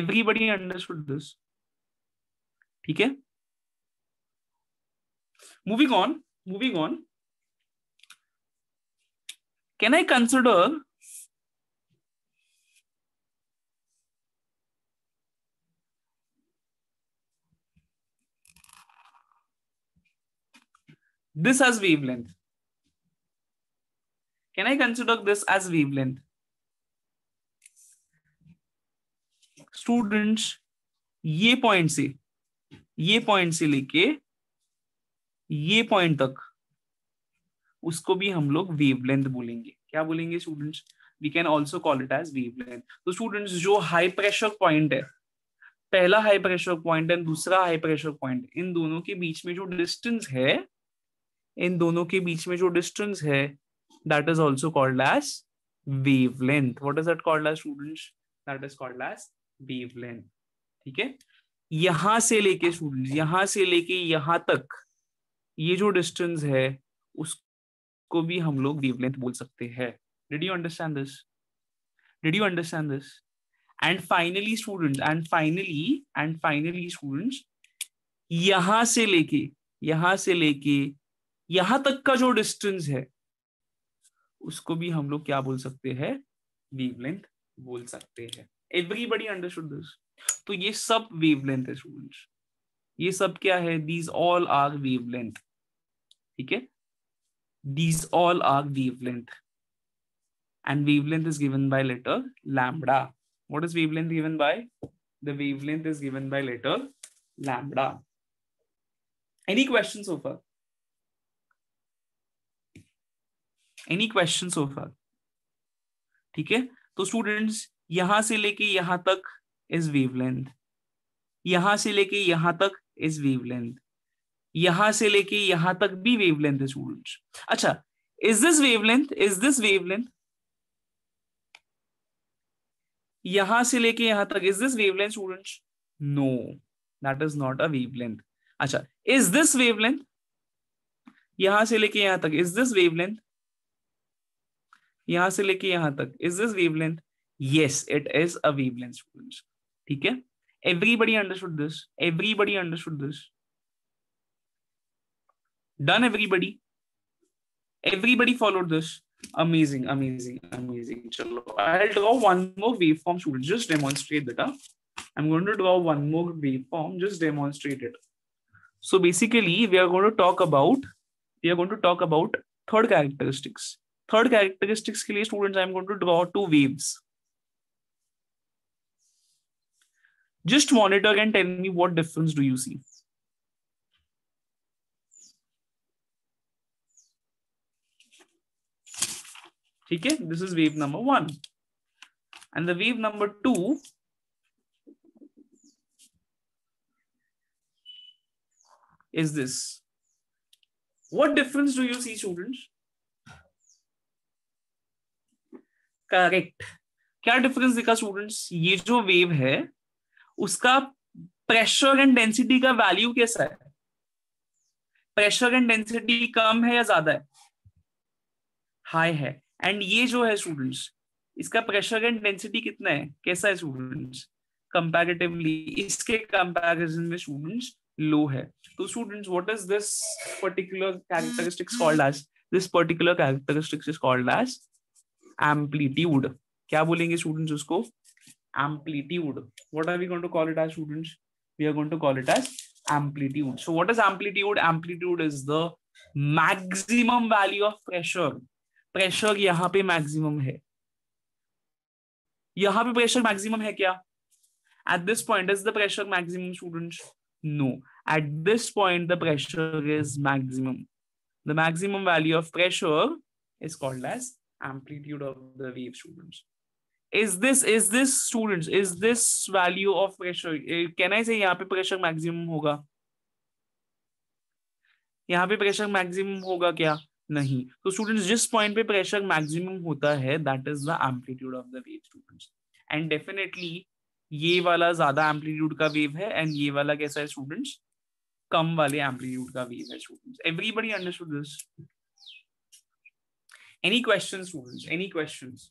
everybody understood this ठीक है moving on moving on can i consider this as wavelength can i consider this as wavelength students ये पॉइंट से ये पॉइंट से लेके ये पॉइंट तक उसको भी हम लोग वेवलेंथ बोलेंगे क्या बोलेंगे students we can also call it as wavelength तो स्टूडेंट्स जो हाई प्रेशर पॉइंट है पहला हाई प्रेशर पॉइंट एंड दूसरा हाई प्रेशर पॉइंट इन दोनों के बीच में जो डिस्टेंस है इन दोनों के बीच में जो डिस्टेंस है that is also called as what is that called as students that is called as wavelength ठीक है यहां से लेके स्टूडेंट्स यहां से लेके यहां तक ये जो डिस्टेंस है उसको भी हम लोग वेवलेंथ बोल सकते हैं did you understand this did you understand this and finally student and finally and finally students यहां से लेके यहां से लेके यहां तक का जो डिस्टेंस है उसको भी हम लोग क्या बोल सकते हैं वेवलेंथ बोल सकते हैं एवरीबडी अंडरस्टूड दिस तो ये सब वेवलेंथ है स्टूडेंट्स ये सब क्या है these all are wavelength ठीक है these all are wavelength and wavelength is given by letter lambda what is wavelength given by the wavelength is given by letter lambda any question so far any question so far ठीक है तो students यहां से लेके यहां तक is length यहां से लेके यहां तक इज वेवलेंथ यहां से लेके यहां तक भी वेवलेंथ है स्टूडेंट अच्छा is this wavelength is this wavelength यहां से लेके यहां तक is this wavelength student no that is not a wavelength अच्छा इज दिस वेवलेंथ यहां से लेके यहां तक इज दिस वेवलेंथ यहां से लेके यहां तक is this wavelength yes it is a wavelength student ठीक है Everybody understood this. Everybody understood this. Done, everybody. Everybody followed this. Amazing, amazing, amazing. Chalo. I'll draw one more waveform, students. Just demonstrate that. Huh? I'm going to draw one more waveform. Just demonstrate it. So basically, we are going to talk about we are going to talk about third characteristics. Third characteristics के लिए students, I'm going to draw two waves. Just monitor and tell me what difference do you see? Okay, this is wave number one. And the wave number two is this. What difference do you see, students? Correct. क्या difference दिखा students ये जो wave है उसका pressure and density का value कैसा है pressure and density कम है या ज्यादा है हाई है एंड ये जो है स्टूडेंट्स इसका प्रेशर एंड डेंसिटी कितना है कैसा है स्टूडेंट्स कंपेरेटिवली इसके कंपेरिजन में स्टूडेंट्स लो है तो students what is this particular characteristics called as this particular characteristics is called as amplitude क्या बोलेंगे स्टूडेंट्स उसको amplitude what are we going to call it as students we are going to call it as amplitude so what is amplitude amplitude is the maximum value of pressure pressure yahan pe maximum hai yahan pe pressure maximum hai kya at this point is the pressure maximum students no at this point the pressure is maximum the maximum value of pressure is called as amplitude of the wave students is this is this students is this value of pressure eh, can i say yahan pe pressure maximum hoga yahan pe pressure maximum hoga kya नहीं तो students जिस point पे pressure maximum होता है that is the amplitude of the wave students and definitely ये वाला ज्यादा amplitude का वेव है एंड ये वाला कैसा है स्टूडेंट्स कम वाले एम्पलीट्यूड का वेव है students everybody understood this any question students any questions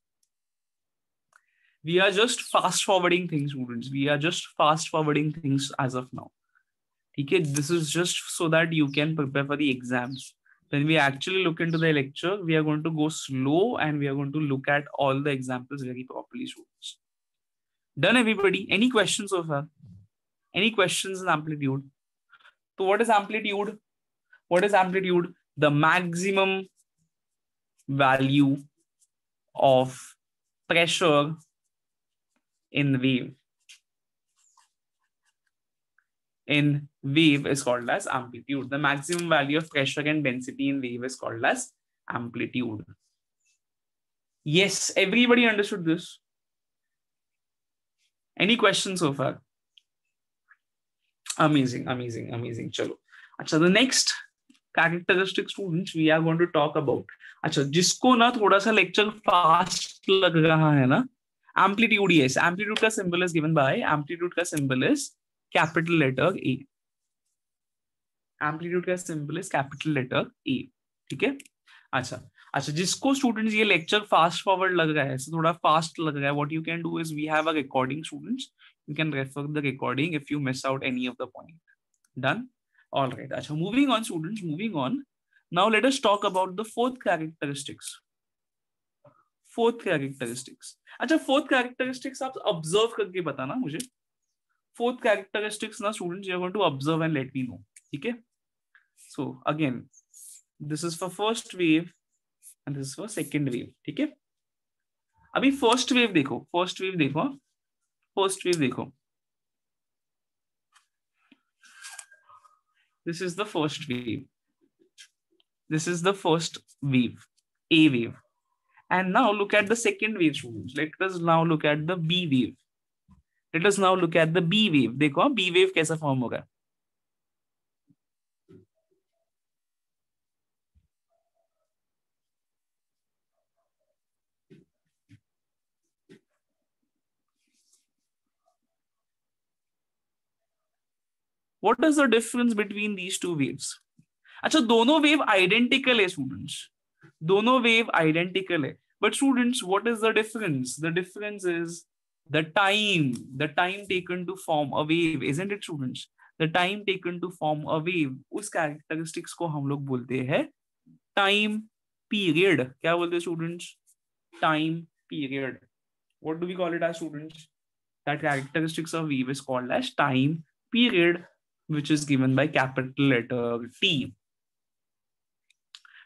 we are just fast forwarding things students we are just fast forwarding things as of now okay this is just so that you can prepare for the exams when we actually look into the lecture we are going to go slow and we are going to look at all the examples very properly students done everybody any questions so far any questions on amplitude so what is amplitude what is amplitude the maximum value of pressure in weave. In wave is called as amplitude. The maximum value of pressure and density in wave is called as amplitude. Yes, everybody understood this. Any questions so far? Amazing, amazing, amazing. Chalo. Achha, the next characteristic students we are going to talk about. Achha, jisko na thoda sa lecture fast lag raha hai na. Amplitude yes amplitude का symbol is given by amplitude का symbol is capital letter A amplitude का symbol is capital letter A ठीक है अच्छा अच्छा जिसको students ये lecture fast forward लग रहा है so थोड़ा फास्ट लग रहा है what you can do is we have a recording students you can refer the recording if you miss out any of the point done alright अच्छा moving on students moving on now let us talk about the fourth characteristics fourth characteristics अच्छा fourth characteristics आप observe करके बताना मुझे fourth characteristics ना student you are to observe and let me know ठीक है so again this is for first wave and this is for second wave ठीक है अभी फर्स्ट वेव देखो फर्स्ट वेव देखो फर्स्ट हाँ? वेव देखो this is the first wave this is the first wave A wave And now look at the second wave students. Let us now look at the B wave. Let us now look at the B wave. dekho B wave kaisa form hoga What is the difference between these two waves? अच्छा दोनों wave identical है students दोनों wave identical है but students what is the difference the difference is the time the time taken to form a wave isn't it students the time taken to form a wave उस characteristics को हम लोग बोलते हैं time period क्या बोलते हैं students time period what do we call it as students that characteristics of wave is called as time period which is given by capital letter T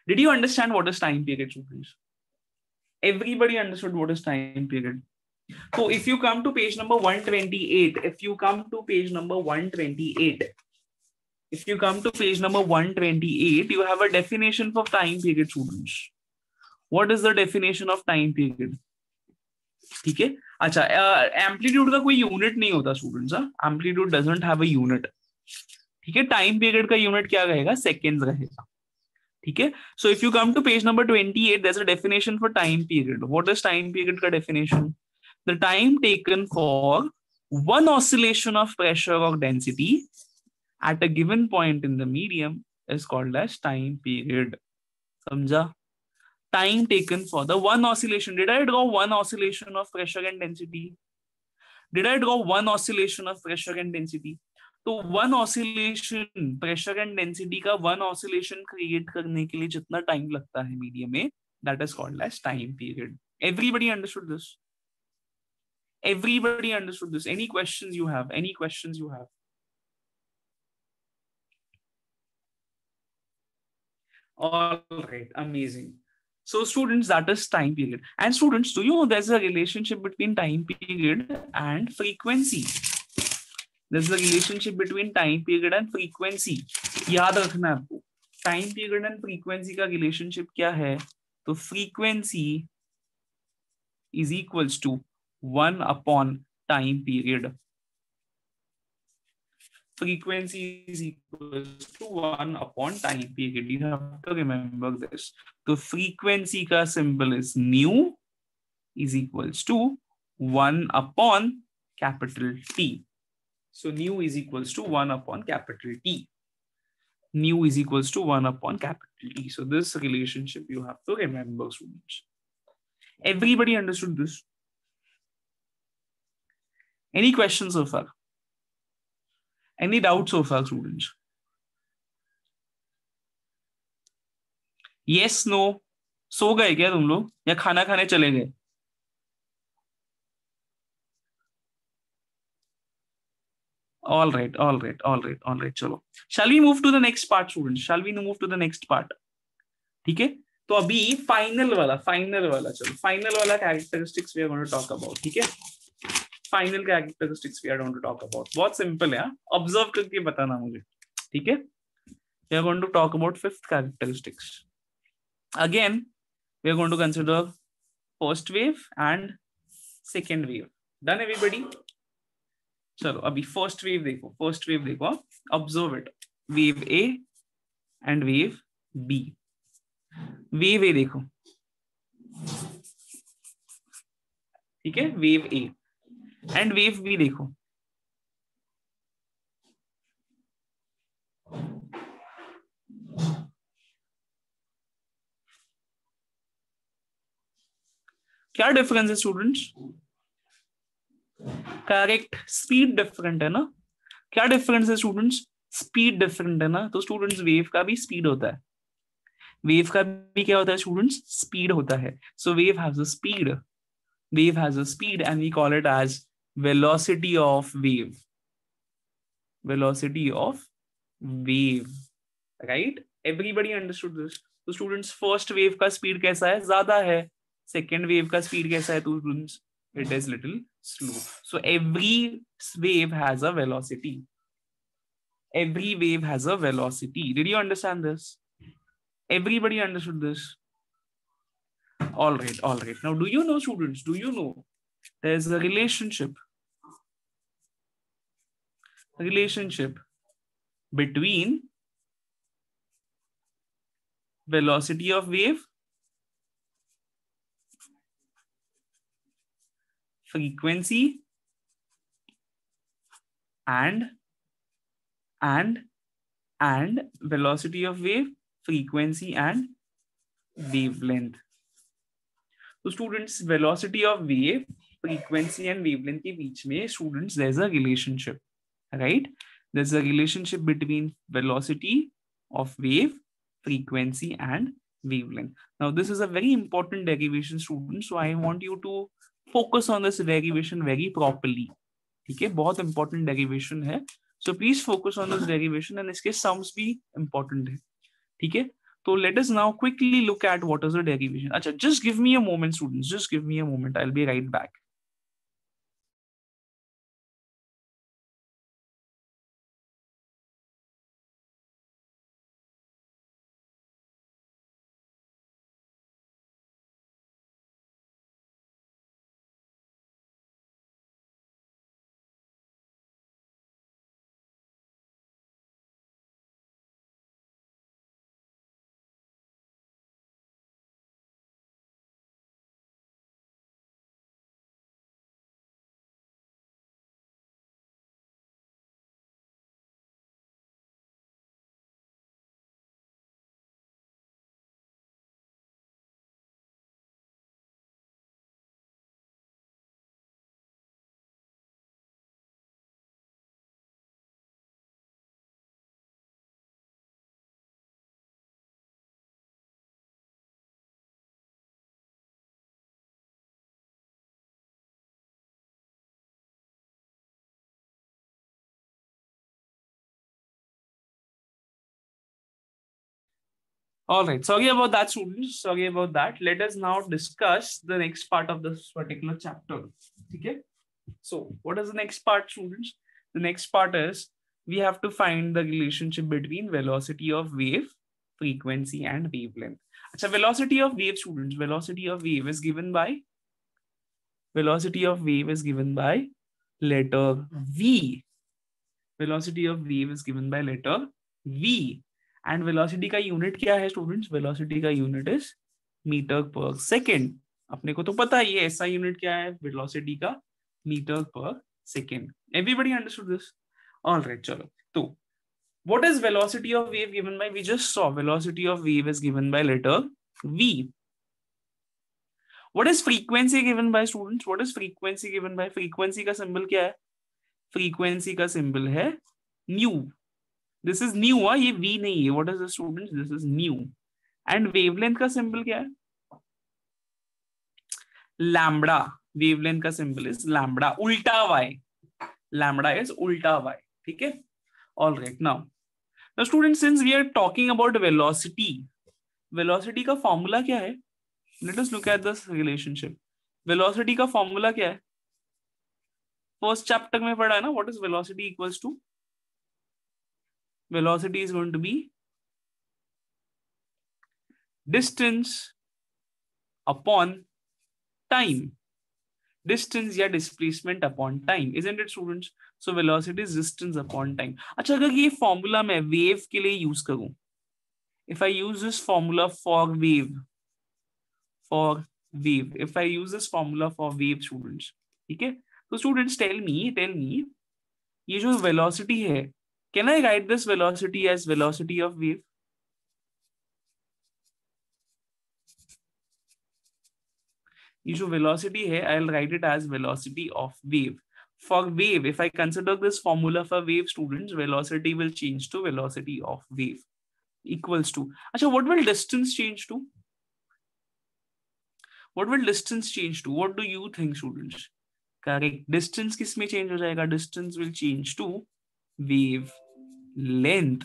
Did you understand what is time period, please? Everybody understood what is time period. So if you come to page number 128, if you come to page number 128, if you come to page number 128, you have a definition for time period students. What is the definition of time period? ठीक है अच्छा amplitude का कोई unit नहीं होता students does doesn't have a unit. ठीक है time period का unit क्या रहेगा seconds रहेगा ठीक है so if you come to page number twenty eight a definition for time period what is time period का definition the one oscillation of pressure or density at a given point in the medium is called as time period. Samjha? Time taken for the one oscillation. Did I draw one oscillation of pressure and density? Did I draw one oscillation of pressure and density? तो one oscillation pressure and density का one oscillation create करने के लिए जितना time लगता है medium में that is called as time period everybody understood this everybody understood this any question you have any question you have All right, amazing. So, students, that is time period. And, students, do you know there's a relationship between time period and frequency? This is relationship between time period and frequency याद रखना आपको time period and frequency का relationship क्या है तो frequency is equals to one upon time period frequency is equal to one upon time period you तो frequency का symbol is nu is equal to one upon capital T So nu is equals to 1 upon capital T. Nu is equals to 1 upon capital T. So this relationship you have to remember, students. Everybody understood this? Any questions so far? Any doubts so far, students? Yes, no. So गए क्या तुम लोग या खाना खाने चले गए all right all right all right all right chalo shall we move to the next part students shall we move to the next part ठीक है तो अभी फाइनल वाला फाइनल वाला चलो फाइनल वाला characteristics we are going to talk about ठीक है final characteristics we are going to talk about बहुत सिंपल है observe karke batana mujhe theek hai we are going to talk about fifth characteristics again we are going to consider first wave and second wave done everybody चलो अभी first wave देखो first wave देखो observe it wave A and wave B wave A देखो ठीक है wave A and wave B देखो क्या difference है स्टूडेंट्स करेक्ट स्पीड डिफरेंट है ना क्या डिफरेंस है स्टूडेंट्स स्पीड डिफरेंट है ना तो स्टूडेंट्स वेव का भी स्पीड होता है वेव का भी क्या होता है स्टूडेंट्स स्पीड होता है so wave has a speed wave has a speed and we call it as velocity of wave velocity of wave right everybody understood this तो स्टूडेंट्स फर्स्ट वेव का स्पीड कैसा है ज्यादा है सेकेंड वेव का speed कैसा है तो students it is little slow so every wave has a velocity every wave has a velocity did you understand this everybody understood this all right all right now do you know students do you know there's a relationship relationship between velocity of wave frequency and and and velocity of wave frequency and wavelength so students velocity of wave frequency and wavelength ke beech mein students there's a relationship right there's a relationship between velocity of wave frequency and wavelength now this is a very important derivation students so i want you to focus on this derivation very properly ठीक है बहुत important derivation है so please focus on this derivation and इसके sums भी important है ठीक है तो let's now quickly look at what is the derivation अच्छा just give me a moment students just give me a moment I will be right back All right, sorry about that, students. Sorry about that. Let us now discuss the next part of this particular chapter. Okay. So, what is the next part, students? The next part is we have to find the relationship between velocity of wave, frequency, and wavelength. So, velocity of wave, students, velocity of wave is given by velocity of wave is given by letter V. Velocity of wave is given by letter V. And velocity का unit क्या है students velocity का unit is metre per second अपने को तो पता ही है ऐसा यूनिट क्या है वेलोसिटी का metre per second everybody understood this all right चलो तो what is velocity of wave given by we just saw velocity of wave is given by letter V what is frequency given by student what is frequency given by frequency का symbol क्या है frequency का symbol है new this is new हुआ ये V नहीं है what is student this is nu and wavelength का सिंबल क्या है लैमड़ा वेवलेंथ का सिंबल इज लैमड़ा उल्टा वाई लैमड़ा इज उल्टा वाई ठीक है all right now now students since we are talking about velocity velocity का फॉर्मूला क्या है let us look at this relationship velocity का फॉर्मूला क्या है फर्स्ट चैप्टर में पढ़ा है ना what is velocity equals to velocity is going to be distance upon time. Distance या displacement upon time, isn't it students? So velocity is distance upon time. अच्छा अगर ये formula मैं wave के लिए use करूं if I use this formula for wave, for wave, if I use this formula for wave students, ठीक है? So students tell me, tell me, ये जो velocity है, Can I write this velocity as velocity of wave? ये जो velocity है I'll write it as velocity of wave. For wave, if I consider this formula for wave, students, velocity will change to velocity of wave equals to. अच्छा, what will distance change to? What will distance change to? What do you think, students? Correct. Distance किस change हो जाएगा? Distance will change to wavelength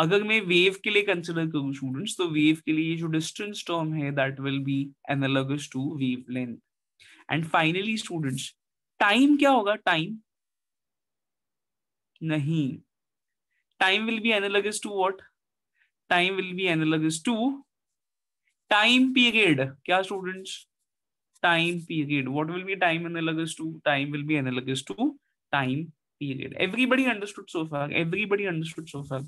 अगर मैं wave के लिए consider करूं students तो वेव के लिए जो डिस्टेंस टर्म है that will be analogous to wavelength and finally students time क्या होगा टाइम नहीं time will be analogous to what time will be analogous to time period क्या students time period what will be time analogous to time will be analogous to time period. Everybody understood so far. Everybody understood so far.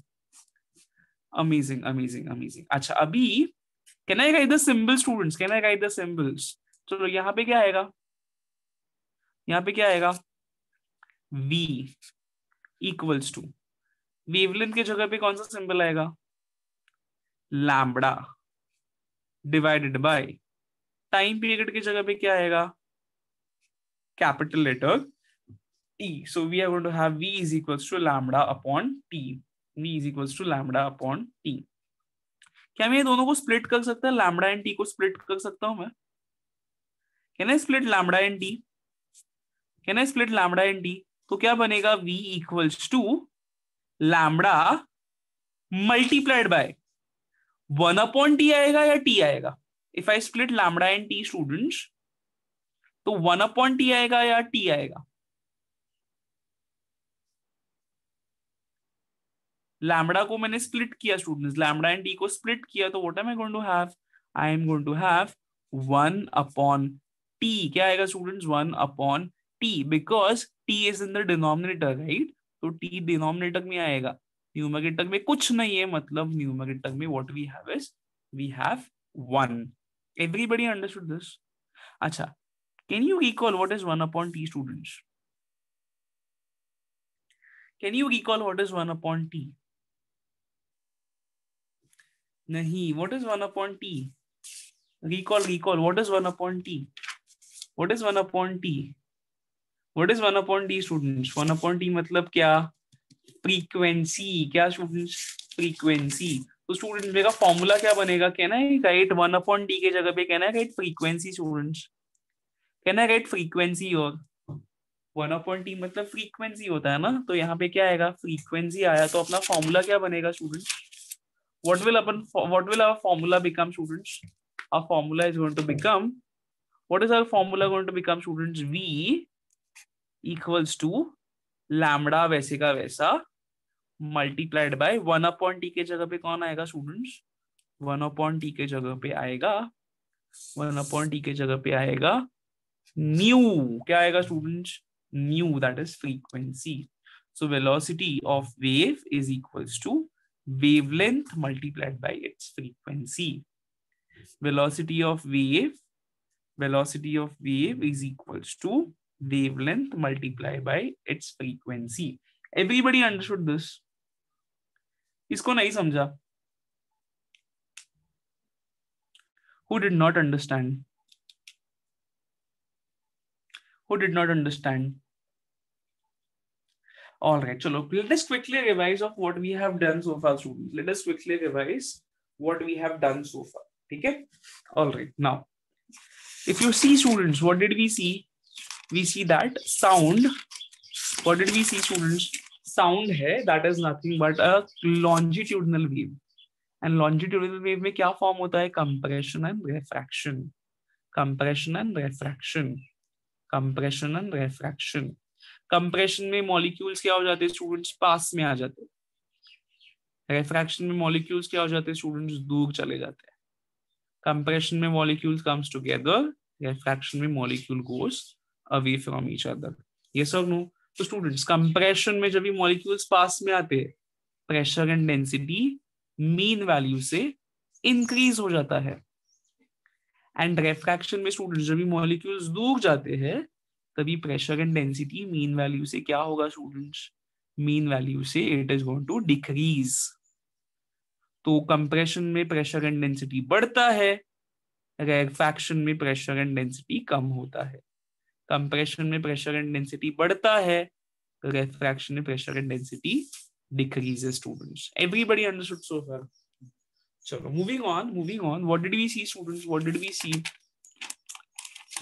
Amazing, amazing, amazing. अच्छा अभी can I write the symbol students? Can I write the symbols? चलो यहाँ पे क्या आएगा यहाँ पे क्या आएगा V equals to wavelength के जगह पे कौन सा सिंबल आएगा Lambda divided by time period की जगह पे क्या आएगा capital letter t. E. So we are going to have v is equals to lambda upon t. v is equals to lambda upon t. क्या मैं ये दोनों को स्प्लिट कर सकता है लैमडा एंड टी को स्प्लिट कर सकता हूं मैं can I split lambda and T can I split lambda and T तो क्या बनेगा v equals to lambda multiplied by one upon T आएगा या टी आएगा if I split lambda and T students तो वन अपॉन टी आएगा या T आएगा लैमडा को मैंने स्प्लिट किया स्टूडेंट लैमडा एंड डी को स्प्लिट किया तो what am I going to have I am going to have one upon T क्या आएगा student one upon T because T is in the denominator right तो T denominator में आएगा numerator में कुछ नहीं है मतलब न्यूमरेटर में what we have is we have one everybody understood this अच्छा can you recall what is one upon T students can you recall what is one upon T नहीं what is one upon T recall recall what is one upon T what is one upon T what is one upon T students one upon T मतलब क्या frequency क्या students frequency तो students मेरा formula क्या बनेगा कहना है right one upon T के जगह पे कहना है राइट फ्रीक्वेंसी स्टूडेंट्स कहना है राइट फ्रीक्वेंसी और वन अपॉइंट टी मतलब फ्रीक्वेंसी होता है ना तो यहाँ पे क्या आएगा फ्रीक्वेंसी आया तो अपना फॉर्मूला क्या बनेगा student what will happen for what will our formula become students our formula is going to become what is our formula going to become students v equals to lambda वैसे ka वैसा multiplied by 1 upon t ke jagah pe कौन aayega students 1 upon t ke jagah pe aayega 1 upon t ke jagah pe aayega mu kya aayega students mu that is frequency so velocity of wave is equals to wavelength multiplied by its frequency. Velocity of wave, velocity of wave is equals to wavelength multiplied by its frequency. Everybody understood this. इसको नहीं समझा Who did not understand? Who did not understand? All right, chalo. Let us quickly revise of what we have done so far, students. Let us quickly revise what we have done so far. Okay. All right. Now, if you see students, what did we see? We see that sound. What did we see, students? Sound है that is nothing but a longitudinal wave. And longitudinal wave में क्या form होता है compression and refraction compression and refraction compression and refraction compression में molecules क्या हो जाते हैं स्टूडेंट्स पास में आ जाते हैं रेफ्रैक्शन में मॉलिक्यूल्स क्या हो जाते हैं स्टूडेंट्स दूर चले जाते हैं कंप्रेशन में मॉलिक्यूल्स कम्स टूगेदर रेफ्रैक्शन में molecule goes away from each other ये सब नो तो स्टूडेंट्स कंप्रेशन में जब भी मॉलिक्यूल्स पास में आते हैं pressure and density mean value से इंक्रीज हो जाता है एंड रेफ्रैक्शन में स्टूडेंट्स जब भी मॉलिक्यूल्स दूर जाते हैं तभी pressure and density mean value से क्या होगा स्टूडेंट्स मीन वैल्यू से it is going to decrease तो कंप्रेशन में प्रेशर एंड डेंसिटी बढ़ता है रेरफैक्शन में प्रेशर एंड डेंसिटी कम होता है कंप्रेशन में प्रेशर एंड डेंसिटी बढ़ता है रेफ्रैक्शन में pressure and density decreases students everybody understood so far चलो moving on moving on what did we see students what did we see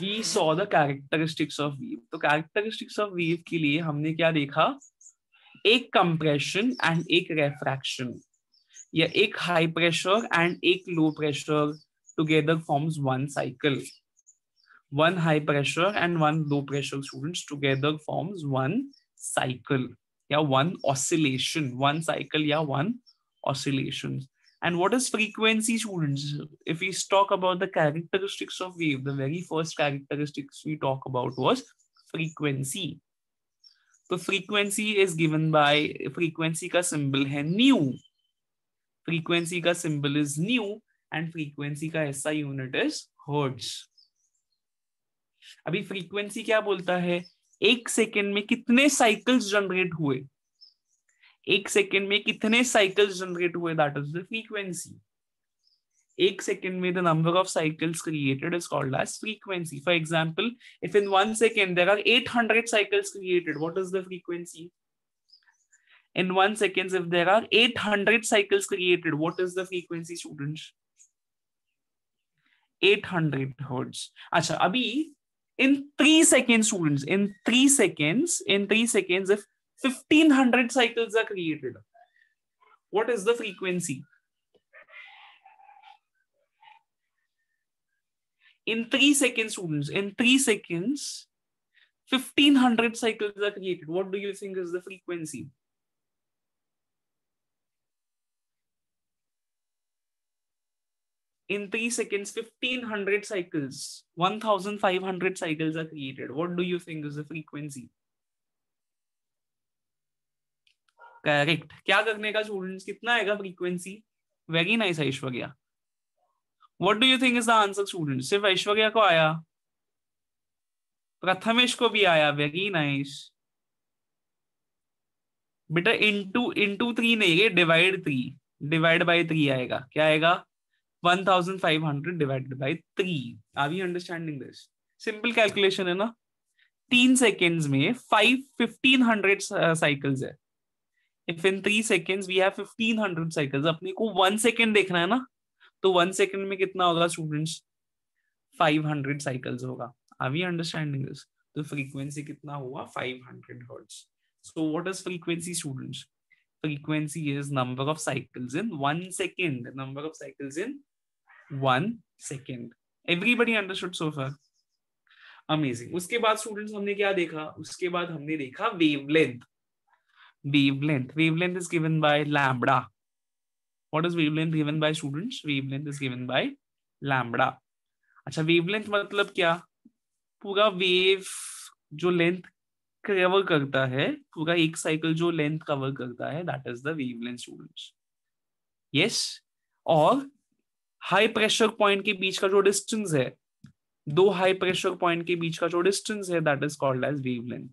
he saw the characteristics of wave तो characteristics of wave के लिए हमने क्या देखा एक compression and एक रेफ्रैक्शन या एक हाई प्रेशर एंड एक low pressure together forms one cycle one high pressure and one low pressure students together forms one cycle या वन ऑसिलेशन वन साइकिल या one oscillation And what is frequency, students? If we talk about the characteristics of wave, the very first characteristics we talk about was frequency. so frequency is given by frequency ka symbol hai nu frequency ka symbol is nu and frequency ka si unit is hertz अभी frequency क्या बोलता है एक second में कितने cycles generate हुए एक second में कितने साइकिल्स generated? हुए दैट इज द फ्रीक्वेंसी एक the number of cycles created is called as frequency. For example, if in one second there are 800 cycles created, what is the frequency? In one seconds, if there are 800 cycles created, what is the frequency, students? 800 hertz. Acha, abhi in three seconds, students, in three seconds, in three seconds, if 1500 cycles are created. What is the frequency? In three seconds, students, in three seconds, 1500 cycles are created. What do you think is the frequency? in 3 seconds 1500 cycles 1500 cycles are created what do you think is the frequency correct क्या करने का students कितना आएगा frequency very nice Aishwarya what do you think is the answer student सिर्फ ऐश्वर्या को आया प्रथमेश को भी आया वेरी नाइस बेटा इंटू इंटू थ्री नहीं ये divide three divide by three आएगा क्या आएगा one thousand five hundred divided by three are you understanding this simple calculation है ना तीन सेकेंड्स में फाइव फिफ्टीन हंड्रेड साइकिल्स है if in three second we have fifteen hundred cycles अपने को वन सेकेंड देखना है ना तो वन सेकेंड में कितना होगा स्टूडेंट्स फाइव हंड्रेड साइकिल्स होगा आर वी अंडरस्टैंडिंग दिस तो फ्रीक्वेंसी कितना हुआ five hundred hertz so what is frequency students frequency is number of cycles in one second number of cycles in one second everybody understood so far amazing उसके बाद students हमने क्या देखा उसके बाद हमने देखा wavelength wavelength. Wavelength is given by lambda. What is wavelength given by students? Wavelength is given by lambda. अच्छा wavelength मतलब क्या पूरा वेव जो लेंथ कवर करता है पूरा एक साइकिल जो लेंथ कवर करता है that is the wavelength students yes और हाई प्रेशर पॉइंट के बीच का जो डिस्टेंस है दो हाई प्रेशर पॉइंट के बीच का जो डिस्टेंस है that is called as wavelength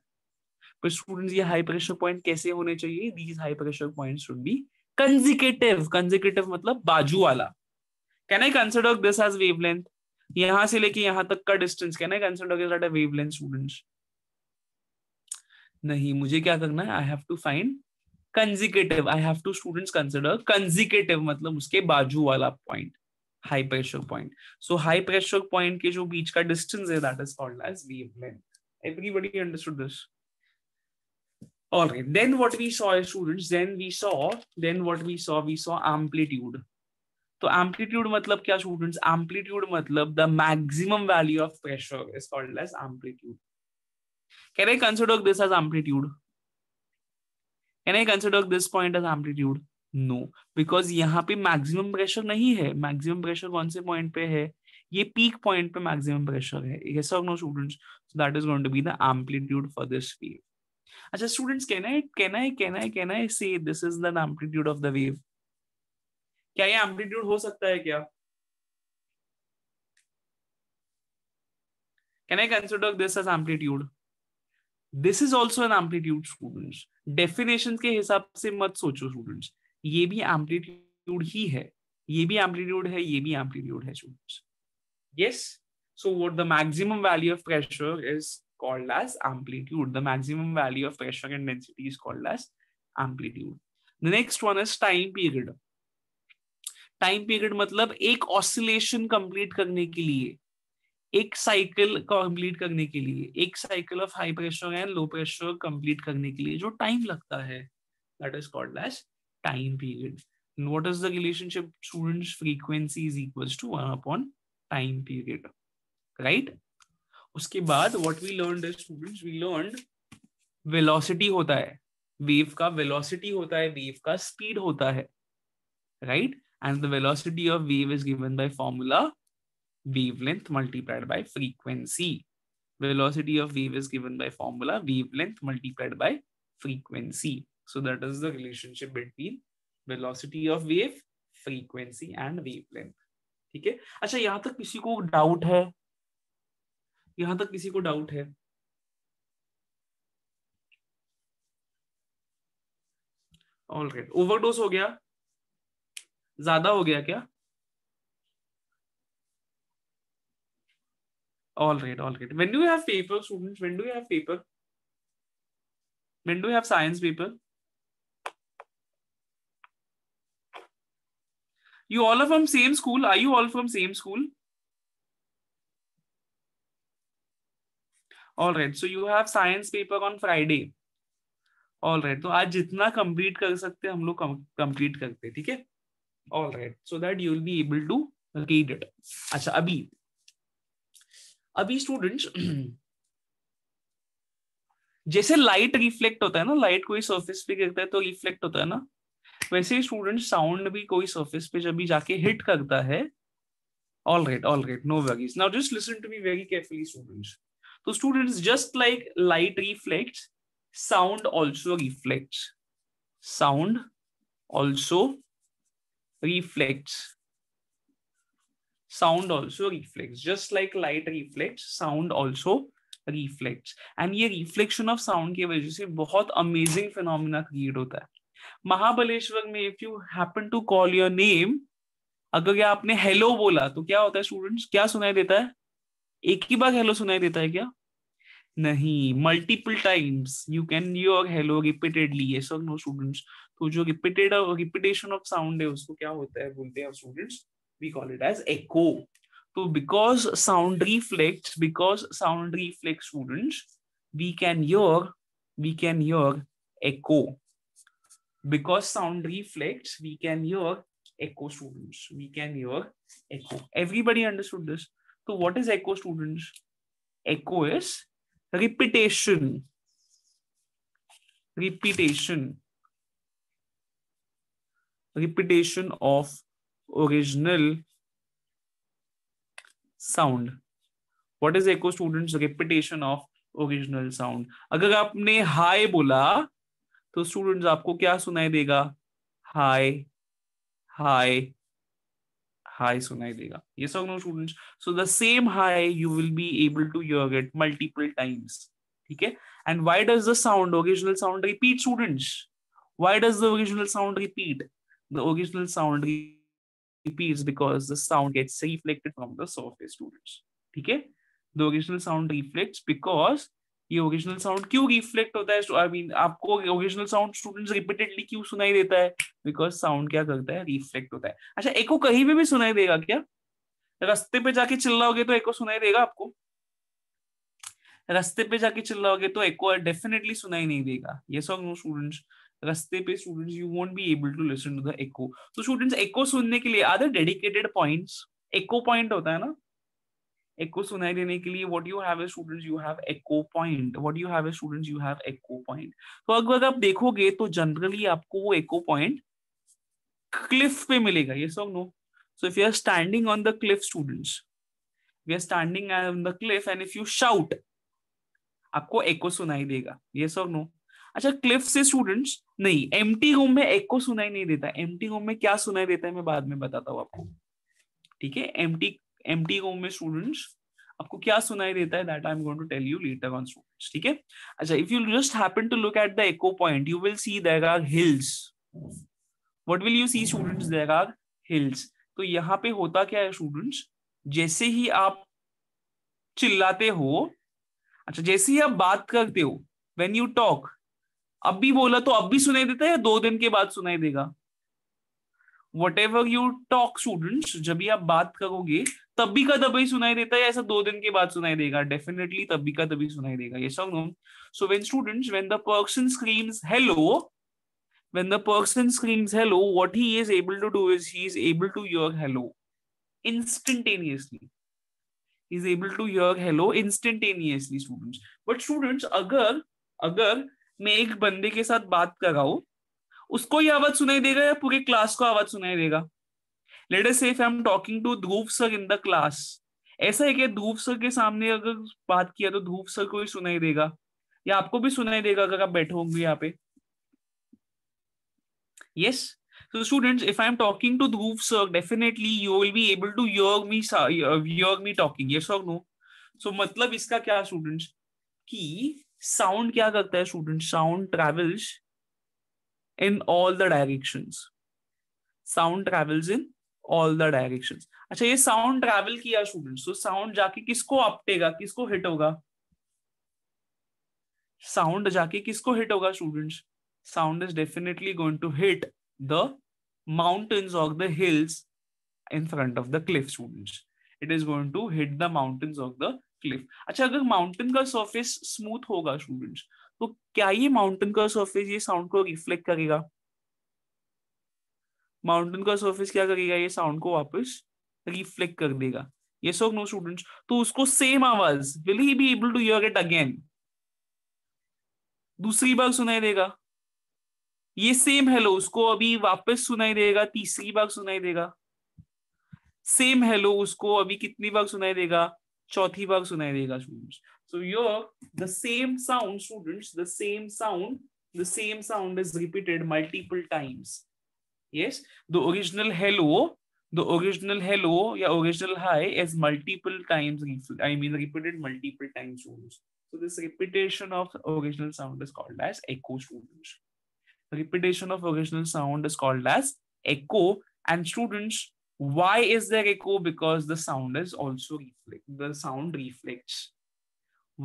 but students ये हाई प्रेशर पॉइंट कैसे होने चाहिए these high pressure point should be consecutive consecutive मतलब बाजू वाला can I consider this as length यहां से लेके यहां तक का distance can I consider wavelength students नहीं मुझे क्या करना है I have to find consecutive I have to students consider consecutive मतलब उसके बाजू वाला point high pressure point so high pressure point के जो बीच का डिस्टेंस है that is called as wavelength everybody understood this All right, then what we saw students, then we saw, then what we saw, we saw amplitude. तो amplitude मतलब क्या students amplitude मतलब the maximum value of pressure is called as amplitude can I consider this as amplitude can I consider this point as amplitude no because यहाँ पे maximum pressure नहीं है maximum pressure कौन से point पे है ये पीक पॉइंट पे मैक्सिमम प्रेशर है यस और no students so that is going to be the amplitude for this field अच्छा students can I can I can I can I see this is the amplitude of the wave क्या ये amplitude हो सकता है क्या can I consider this as amplitude this is also an amplitude students definition के हिसाब से मत सोचो स्टूडेंट्स ये भी एम्पलीट्यूड ही है ये भी एम्पलीट्यूड है ये भी एम्पलीट्यूड है students yes so what the maximum value of pressure is called as amplitude. The maximum value of pressure and density is called as amplitude. The next one is time period. Time period मतलब एक oscillation complete करने के लिए एक cycle complete करने के लिए एक cycle of high pressure and low pressure complete करने के लिए जो टाइम लगता है that is called as time period and what is the relationship students frequency is equals to 1 upon time period right उसके बाद what we learn students we learn velocity होता है वेव का वेलोसिटी होता है वेव का स्पीड होता है right and the velocity of wave is given by formula wavelength multiplied by frequency. Velocity of wave is given by formula wavelength multiplied by frequency. So that is the relationship between velocity of wave, frequency and wavelength. ठीक है अच्छा यहाँ तक किसी को doubt है यहां तक किसी को डाउट है ऑल राइट ओवरडोज हो गया ज्यादा हो गया क्या all right all right when do have paper student when do have paper when do have science paper you all are from same school are you all from same school all right so you have science paper on Friday all right तो आज जितना complete कर सकते हम लोग complete करते ठीक है all right so that you will be able to read it अच्छा अभी अभी स्टूडेंट्स जैसे लाइट रिफ्लेक्ट होता है ना लाइट कोई सरफेस पे गिरता है तो रिफ्लेक्ट होता है ना वैसे ही स्टूडेंट साउंड भी कोई सरफेस पे जब जाके हिट करता है all right all right no worries now just listen to be very carefully students तो student just like light reflect sound also reflect sound also reflect sound also reflect just like light reflect sound also reflect and ये reflection of sound की वजह से बहुत amazing phenomena create होता है महाबलेश्वर में if you happen to call your name अगर आपने हेलो बोला तो क्या होता है स्टूडेंट्स क्या सुनाई देता है एक ही बार हेलो सुनाई देता है क्या नहीं multiple times you can your hello repeatedly ये सर नो स्टूडेंट्स तो जो रिपीटेड रिपीटेशन ऑफ साउंड है उसको क्या होता है बोलते हैं students we call it as echo तो because sound reflect because sound reflect students we can your we can your echo because sound reflect we can your echo students we can your echo everybody understood this तो what is echo students echo is repetition repetition repetition of original sound what is echo students repetition of original sound अगर आपने हाय बोला तो student आपको क्या सुनाई देगा hi hi high sunai dega yes or no students so the same high you will be able to hear it multiple times okay and why does the sound original sound repeat students why does the original sound repeat the original sound repeats because the sound gets reflected from the surface students okay the original sound reflects because ये occasional sound क्यों reflect होता है I I mean mean, आपको occasional sound students repeatedly क्यों सुनाई देता है because sound क्या करता है रिफ्लेक्ट होता है अच्छा एको कहीं पे भी सुनाई देगा क्या रस्ते पे जाके चिल्लाओगे तो एको सुनाई देगा आपको रस्ते पे जाके चिल्लाओगे तो एको डेफिनेटली सुनाई नहीं देगा ये सब नो स्टूडेंट्स रस्ते पे students you won't be able to listen to the echo तो स्टूडेंट्स एको सुनने के लिए आधे डेडिकेटेड पॉइंट्स एको पॉइंट होता है ना एको सुनाई देने के लिए what you have a student you have echo point what you have a student you have echo point तो अगर आप देखोगे तो जनरली आपको वो एको पॉइंट क्लिफ पे मिलेगा ये सब no so if you are standing on the cliff students we are standing on the cliff and if you shout आपको एको सुनाई देगा ये सब नो अच्छा क्लिफ से स्टूडेंट्स नहीं एम रूम में एको सुनाई नहीं देता एम टी रूम में क्या सुनाई देता है मैं बाद में बताता हूँ आपको ठीक है M T M T com में स्टूडेंट्स आपको क्या सुनाई देता है that I am going to tell you later on students ठीक है अच्छा if you just happen to look at the echo point you will see there are hills what will you see students there are hills तो यहां पे होता क्या है students जैसे ही आप चिल्लाते हो अच्छा जैसे ही आप बात करते हो व्हेन यू टॉक अब भी बोला तो अब भी सुनाई देता है या दो दिन के बाद सुनाई देगा whatever you talk students जब भी आप बात करोगे तब भी का तभी सुनाई देता है ऐसा दो दिन के बाद सुनाई देगा डेफिनेटली तब भी का तभी सुनाई देगा ये सब so when students when the person screams hello when the person screams hello what he is able to do is he is able to your hello instantaneously is able to your hello instantaneously students but students अगर अगर मैं एक बंदे के साथ बात कर रहा हूं उसको ही आवाज सुनाई देगा या पूरी क्लास को आवाज सुनाई देगा let's if I am talking to Dhruv sir in the class ऐसा है कि ध्रुव सर के सामने अगर बात किया तो ध्रुव सर को ही सुनाई देगा या आपको भी सुनाई देगा अगर आप बैठे होंगे यहाँ पे yes so students if I am talking to dhruv sir definitely you will be able to your me your me talking yes और नो सो मतलब इसका क्या स्टूडेंट्स कि साउंड क्या करता है student sound travels in all the directions sound travels in all the directions अच्छा ये साउंड ट्रैवल किया स्टूडेंट तो साउंड जाके किसको अपटेगा किसको हिट होगा साउंड जाके किसको हिट होगा students sound is definitely going to hit the mountains of the hills in front of the cliff students it is going to hit the mountains of the cliff अच्छा अगर mountain का surface smooth होगा students तो क्या ये mountain का surface ये sound को रिफ्लेक्ट करेगा माउंटेन का सरफेस क्या करेगा ये साउंड को वापस रिफ्लेक्ट कर देगा ये सो नो स्टूडेंट्स तो उसको सेम आवाज will he be able to hear it again दूसरी बार सुनाई देगा ये सेम हेलो उसको अभी वापस सुनाई देगा तीसरी बार सुनाई देगा सेम हेलो उसको अभी कितनी बार सुनाई देगा चौथी बार सुनाई देगा students So here, the same sound, students, the same sound, the same sound is repeated multiple times. Yes, the original hello, the original hello, yeah, original hi is multiple times, I mean repeated multiple times, students. So this repetition of original sound is called as echo, students. Repetition of original sound is called as echo. And students, why is there echo? Because the sound is also reflect, the sound reflects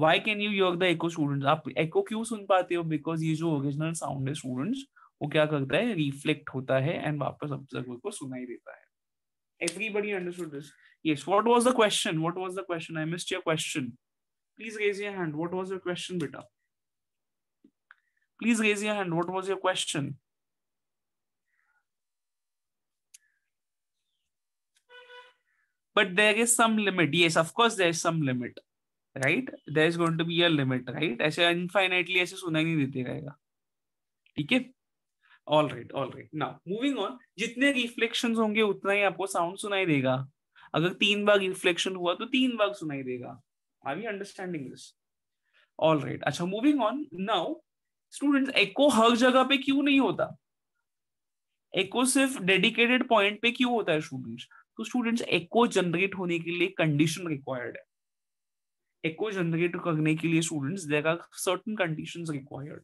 why can you योग the echo student आप echo क्यों सुन पाते हो because ये जो original sound है students वो क्या करता है रिफ्लेक्ट होता है एंड वापस ऑब्जर्वर को सुनाई देता है everybody understood this yes what was the question what was the question i missed your question please raise your hand what was your question beta please raise your hand what was your question but there is some limit yes of course there is some limit right there is going to be a limit right ऐसे infinitely ऐसे सुनाई नहीं देते रहेगा ठीक है all right all right now moving on जितने reflection होंगे उतना ही आपको साउंड सुनाई देगा अगर तीन बार रिफ्लेक्शन हुआ तो तीन बार सुनाई देगा are you understanding this all right अच्छा moving on now students echo हर जगह पे क्यों नहीं होता एको सिर्फ डेडिकेटेड पॉइंट पे क्यों होता है स्टूडेंट्स तो स्टूडेंट्स एको जनरेट होने के लिए कंडीशन रिक्वायर्ड है echo generate करने के लिए students there are certain conditions required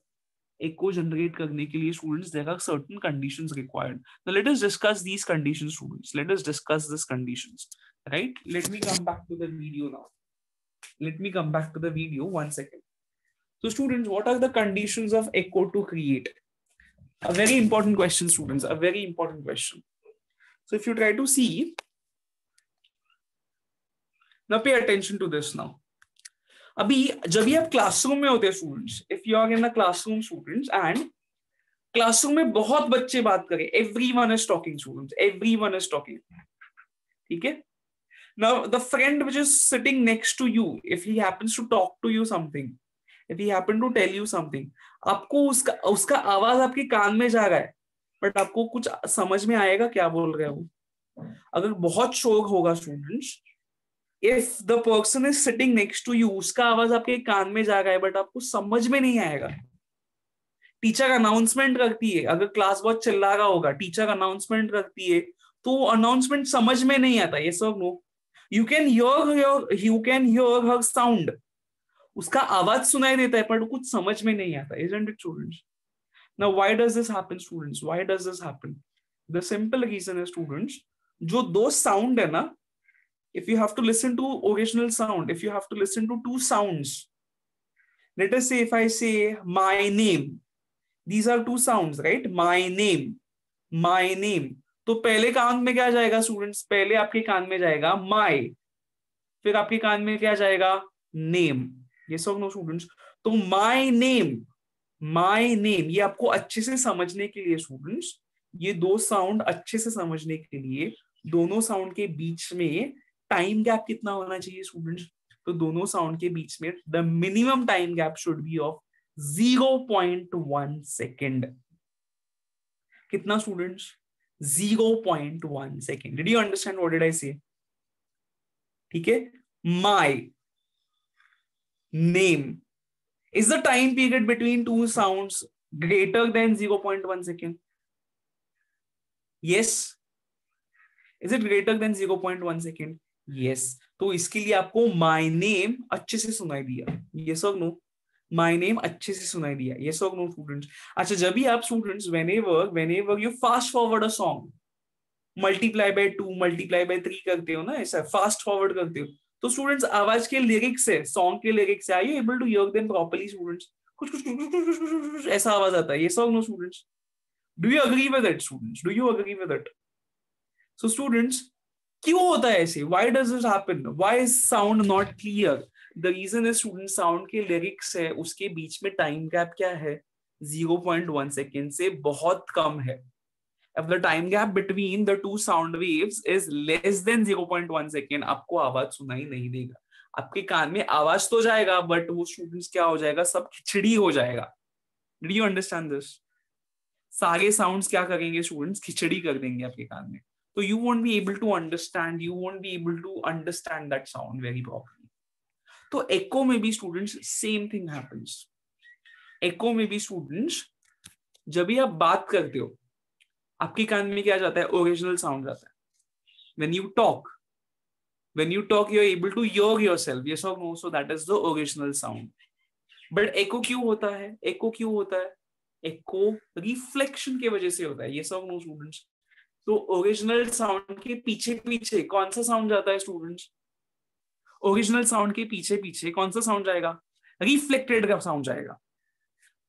echo generate करने के लिए students there are certain conditions required now let us discuss these conditions students let us discuss these conditions right let me come back to the video now let me come back to the video one second so students what are the conditions of echo to create a very important question students a very important question so if you try to see now pay attention to this now अभी जब आप classroom में होते students if you are in the classroom students and classroom में बहुत बच्चे बात करें everyone is talking students everyone is talking ठीक है now the friend which is sitting next to you if he happens to talk to you something if he happen to tell you something आपको उसका उसका आवाज आपके कान में जा रहा है बट आपको कुछ समझ में आएगा क्या बोल रहे हो अगर बहुत शोक होगा students if the person is sitting next to you उसका आवाज आपके कान में जा रहा है बट आपको समझ में नहीं आएगा टीचर अनाउंसमेंट करती है अगर क्लास बहुत चिल्ला रहा होगा टीचर अनाउंसमेंट करती है तो अनाउंसमेंट समझ में नहीं आता ये सब no you can your your you can your her sound उसका आवाज सुनाई देता है बट कुछ समझ में नहीं आता is it students now why does this happen students why does this happen the simple reason है स्टूडेंट्स जो दो साउंड है ना if you have to listen to original sound, if you have to listen to two sounds, let us say if I say my name, these are two sounds, right? My name, my name. तो पहले कान में क्या जाएगा students पहले आपके कान में जाएगा माई फिर आपके कान में क्या जाएगा नेम ये सब नो स्टूडेंट्स तो माई नेम माई नेम ये आपको अच्छे से समझने के लिए स्टूडेंट्स ये दो साउंड अच्छे से समझने के लिए दोनों साउंड के बीच में टाइम गैप कितना होना चाहिए स्टूडेंट्स तो दोनों साउंड के बीच में the minimum time gap should be of 0.1 second कितना students 0.1 second did you understand what did I say ठीक है my name is the time period between two sounds greater than 0.1 second? Yes. Is it greater than 0.1 second yes तो इसके लिए आपको my name अच्छे से सुनाई दिया यस और नो माय नेम अच्छे से सुनाई दिया यस और नो स्टूडेंट्स अच्छा जब भी आप students whenever whenever you fast forward a song multiply by two multiply by three करते हो ना ऐसा फास्ट फॉरवर्ड करते हो तो स्टूडेंट्स आवाज के लिरिक्स है सॉन्ग के लिरिक्स है आई एबल टू यर्क देम प्रॉपरली स्टूडेंट्स कुछ कुछ कुछ कुछ कुछ ऐसा आवाज आता है ये or no students do you agree with it students do you agree with it so students क्यों होता है ऐसे why does it happen why is sound not clear the reason is student sound के लिरिक्स है उसके बीच में time gap क्या है जीरो पॉइंट वन सेकेंड से बहुत कम है if the time gap between the two sound waves is less than 0.1 second आपको आवाज सुनाई नहीं देगा आपके कान में आवाज तो जाएगा बट वो स्टूडेंट्स क्या हो जाएगा सब खिचड़ी हो जाएगा डू यू अंडरस्टैंड दिस सारे साउंड्स क्या करेंगे स्टूडेंट्स खिचड़ी कर देंगे आपके कान में तो you won't be able to understand you won't be able to understand that sound very properly तो एको में भी students same thing happens echo में भी स्टूडेंट्स जब भी आप बात करते हो आपके कान में क्या जाता है ओरिजिनल साउंड जाता है when you talk when you talk able to your yourself yes or no so that is the original sound but echo क्यों होता है एको क्यों होता है एको रिफ्लेक्शन के वजह से होता है ये or नो स्टूडेंट्स तो ओरिजिनल साउंड के पीछे पीछे कौन सा साउंड जाता है स्टूडेंट्स ओरिजिनल साउंड के पीछे पीछे कौन सा साउंड जाएगा रिफ्लेक्टेड का साउंड जाएगा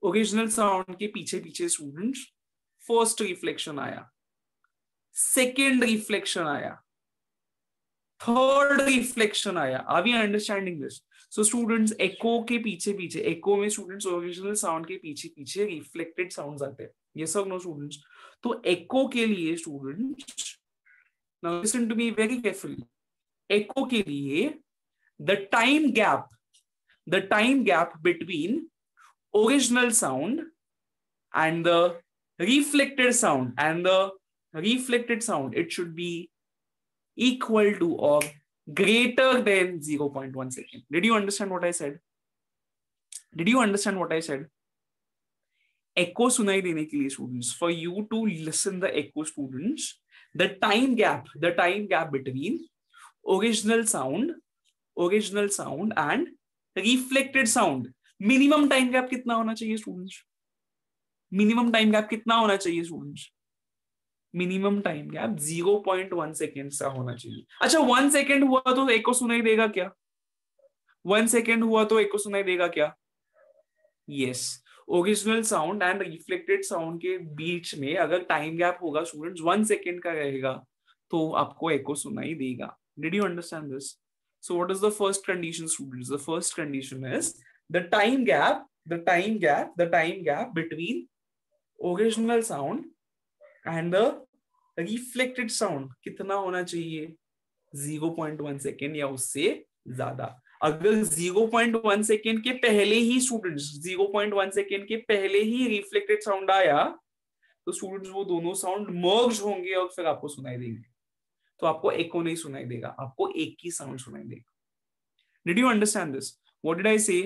ओरिजिनल साउंड के पीछे पीछे स्टूडेंट्स फर्स्ट रिफ्लेक्शन आया सेकेंड रिफ्लेक्शन आया थर्ड रिफ्लेक्शन आया are we understanding this so students echo के पीछे पीछे एको में स्टूडेंट्स ओरिजिनल साउंड के पीछे पीछे रिफ्लेक्टेड साउंड आते हैं ये सब नो स्टूडेंट्स तो एको के लिए student listen to me very careful echo के लिए the time gap the time gap between original sound and the reflected sound and the reflected sound it should be equal to or greater than zero point one second did you understand what I said did you understand what I said echo सुनाई देने के लिए students for you to listen the echo students the time gap the time gap between original sound original sound and reflected sound minimum time gap kitna hona chahiye students minimum time gap kitna hona chahiye students minimum time gap 0.1 second सा होना चाहिए अच्छा one second हुआ तो एको सुनाई देगा क्या one second हुआ तो एको सुनाई देगा क्या yes yes. Original sound and reflected sound के बीच में अगर टाइम गैप होगा स्टूडेंट्स वन सेकेंड का रहेगा तो आपको एक सुनाई देगा did you understand this so what is the first condition student the first condition is the time gap the time gap the time gap between original sound and the reflected sound कितना होना चाहिए zero point one second या उससे ज्यादा अगर 0.1 second के पहले ही स्टूडेंट्स 0.1 सेकेंड के पहले ही रिफ्लेक्टेड साउंड आया तो स्टूडेंट्स वो दोनों साउंड मर्ज होंगे और फिर आपको सुनाई देंगे तो आपको एक को नहीं सुनाई देगा आपको एक ही साउंड सुनाई देगा did you understand this what did I say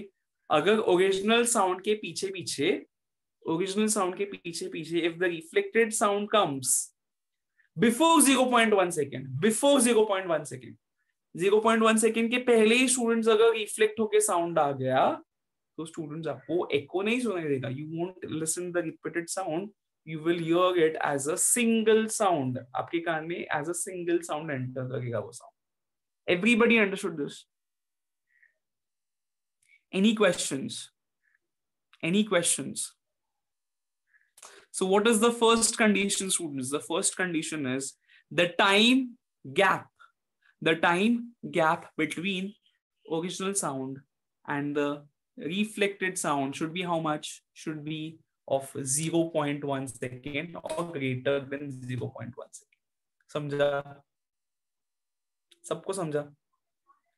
अगर ओरिजिनल साउंड के पीछे पीछे ओरिजिनल साउंड के पीछे पीछे if the reflected sound comes before zero point one second before zero point one second zero point one second के पहले ही स्टूडेंट्स अगर रिफ्लेक्ट होके साउंड आ गया तो स्टूडेंट्स आपको एको नहीं सुनाई देगा you won't listen the repeated sound you will hear it as a single sound आपके कान में as a single sound enter करेगा वो sound everybody understood this any question any questions so what is the first condition students the first condition is the time gap the time gap between original sound and the reflected sound should be how much? Should be of 0.1 second or greater than 0.1 second. Samjha? Sabko samjha?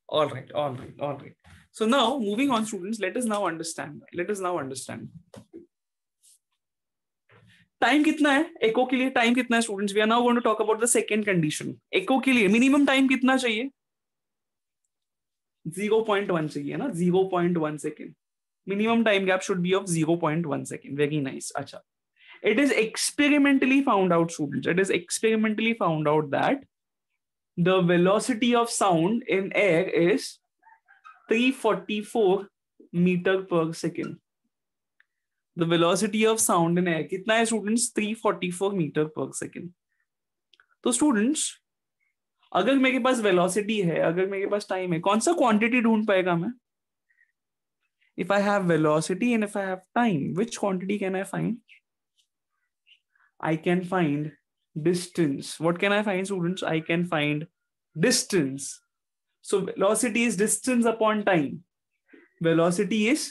All right, all right, all right. So now moving on students, let us now understand. Let us now understand time कितना है echo के लिए time कितना है students we are now going to talk about the second condition echo के लिए minimum time कितना चाहिए 0.1 चाहिए ना 0.1 point second minimum time gap should be of 0.1 point second very nice अच्छा it is experimentally found out students it is experimentally found out that the velocity of sound in air is 344 meter per second the velocity of sound in air कितना है students 344 meter per second तो students अगर मेरे पास velocity है अगर मेरे पास time है कौन सा क्वांटिटी ढूंढ पाएगा मैं if I have velocity and if I have time, which quantity can I find? I can find distance. What can I find, students? I can find distance. So velocity is distance upon time. Velocity is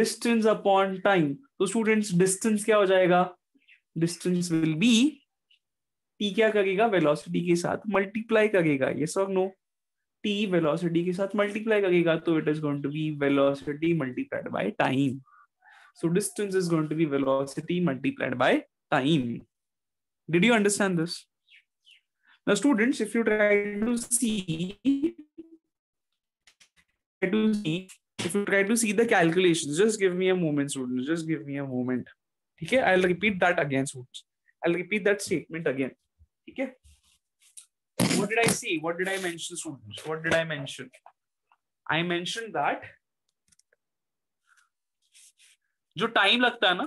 distance upon time. तो students distance क्या हो जाएगा distance will B T क्या करेगा velocity के साथ multiply करेगा ये सब नो टी वेलोसिटी के साथ मल्टीप्लाई करेगा तो it is going to be velocity multiplied by time so distance is going to be velocity multiplied by time did you understand this now students if you try to see to see if you try to see the calculations just give me a moment students just give me a moment Okay, i'll repeat that again students i'll repeat that statement again Okay. what did i see what did i mention students what did i mention i mentioned that जो time लगता है ना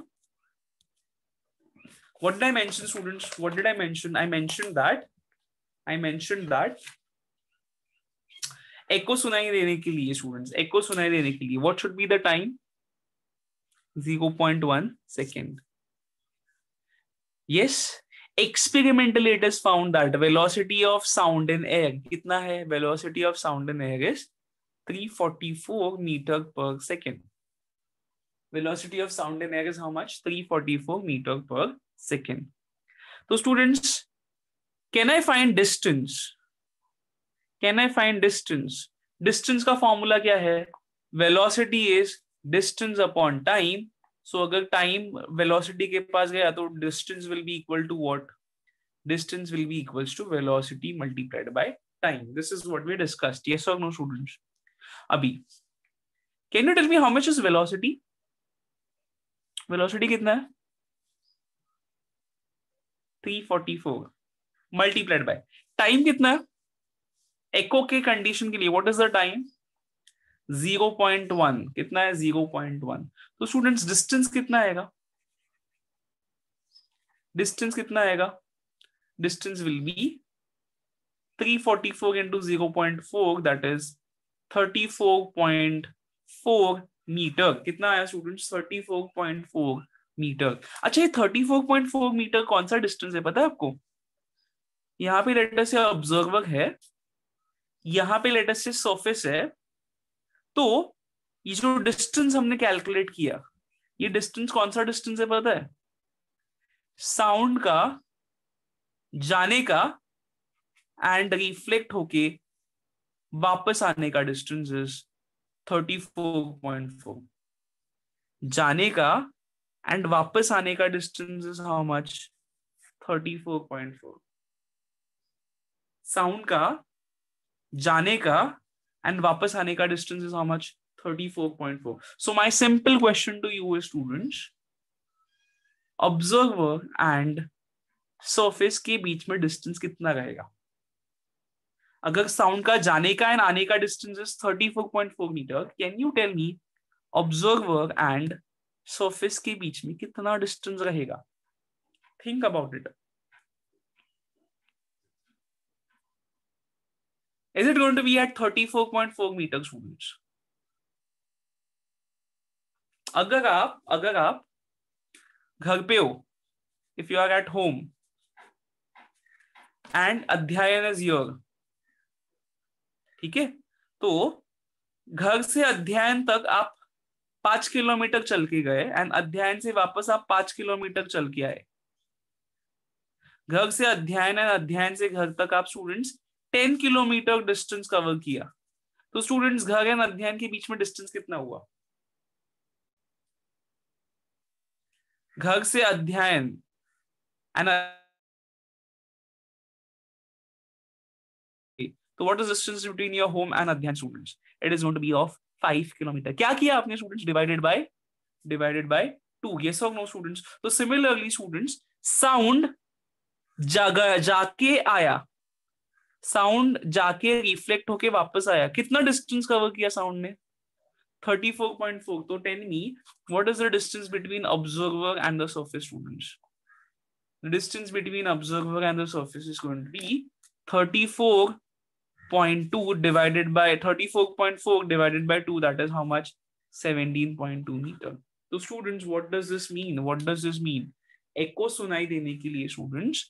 what did i mention students what did i mention i mentioned that i mentioned that एक्को सुनाई देने के लिए students एक्को सुनाई देने के लिए what should be the time 0.1 second yes experimental it is found that velocity of sound in air कितना है velocity of sound in air is 344 meter per second velocity of sound in air is how much 344 meter per second तो students can I find distance can I find distance distance का formula क्या है velocity is distance upon time so अगर time velocity के पास गया तो distance will be equal to what distance will be equals to velocity multiplied by time this is what we discussed yes और no students अभी can you tell me how much is velocity velocity कितना है 344 multiplied by time कितना है echo के condition के लिए what is the time 0.1 कितना है 0.1 तो स्टूडेंट्स डिस्टेंस कितना आएगा डिस्टेंस कितना आएगा distance will be 344 into 0.4 that is 34.4 meter कितना आया स्टूडेंट्स 34.4 मीटर अच्छा ये 34.4 मीटर कौन सा डिस्टेंस है पता है आपको यहाँ पे लेटर से ऑब्जर्वर है यहां पे लेटेस्ट से सरफेस है तो ये जो डिस्टेंस हमने कैलकुलेट किया ये डिस्टेंस कौन सा डिस्टेंस है पता है साउंड का जाने का एंड रिफ्लेक्ट होके वापस आने का distance is thirty four point four जाने का एंड वापस आने का distance is how much thirty four point four sound का जाने का एंड वापस आने का distance is how much thirty four point four so my simple question to you students observer and surface के बीच में डिस्टेंस कितना रहेगा अगर साउंड का जाने का एंड आने का distance is thirty four point four metre can you tell me observer and surface के बीच में कितना डिस्टेंस रहेगा think about it Is it going to be at 34.4 meter students? अगर आप अगर आप घर पे हो if you are at home and अध्ययन is योर ठीक है तो घर से अध्ययन तक आप पांच किलोमीटर चल के गए एंड अध्ययन से वापस आप पांच किलोमीटर चल के आए घर से अध्ययन एंड अध्ययन से घर तक आप students ten kilometre distance cover किया तो स्टूडेंट्स घर एंड अध्ययन के बीच में डिस्टेंस कितना हुआ घर से अध्ययन तो what is distance between your home and अध्ययन students it is going to be of five kilometre क्या किया आपने students divided by divided by two yes सब नो स्टूडेंट्स तो सिमिलरली स्टूडेंट्स साउंड जाके आया साउंड जाके रिफ्लेक्ट होके वापस आया कितना डिस्टेंस कवर किया साउंड ने थर्टी फोर पॉइंट फोर तो tell me what is the distance between observer and the surface student distance between observer and the surface is going to be thirty four point two divided by thirty four point four divided by two that is how much seventeen point two metre तो students what does this mean what does this mean echo सुनाई देने के लिए students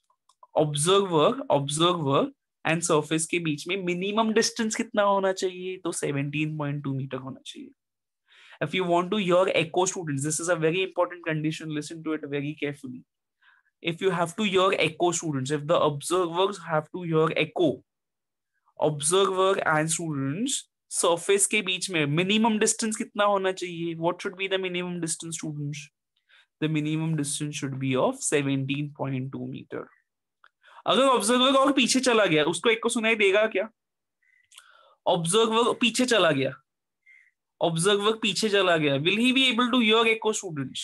observer observer and surface के बीच में minimum distance कितना होना चाहिए तो 17.2 मीटर होना चाहिए if you want to hear echo students this is a very important condition listen to it very carefully if you have to hear echo students if the observers have to hear echo observer and students surface के बीच में minimum distance कितना होना चाहिए what should be the minimum distance students the minimum distance should be of 17.2 meter अगर observer और पीछे चला गया उसको एक को सुनाई देगा क्या ऑब्जर्वर पीछे चला गया ऑब्जर्वर पीछे चला गया will he be able to your echo students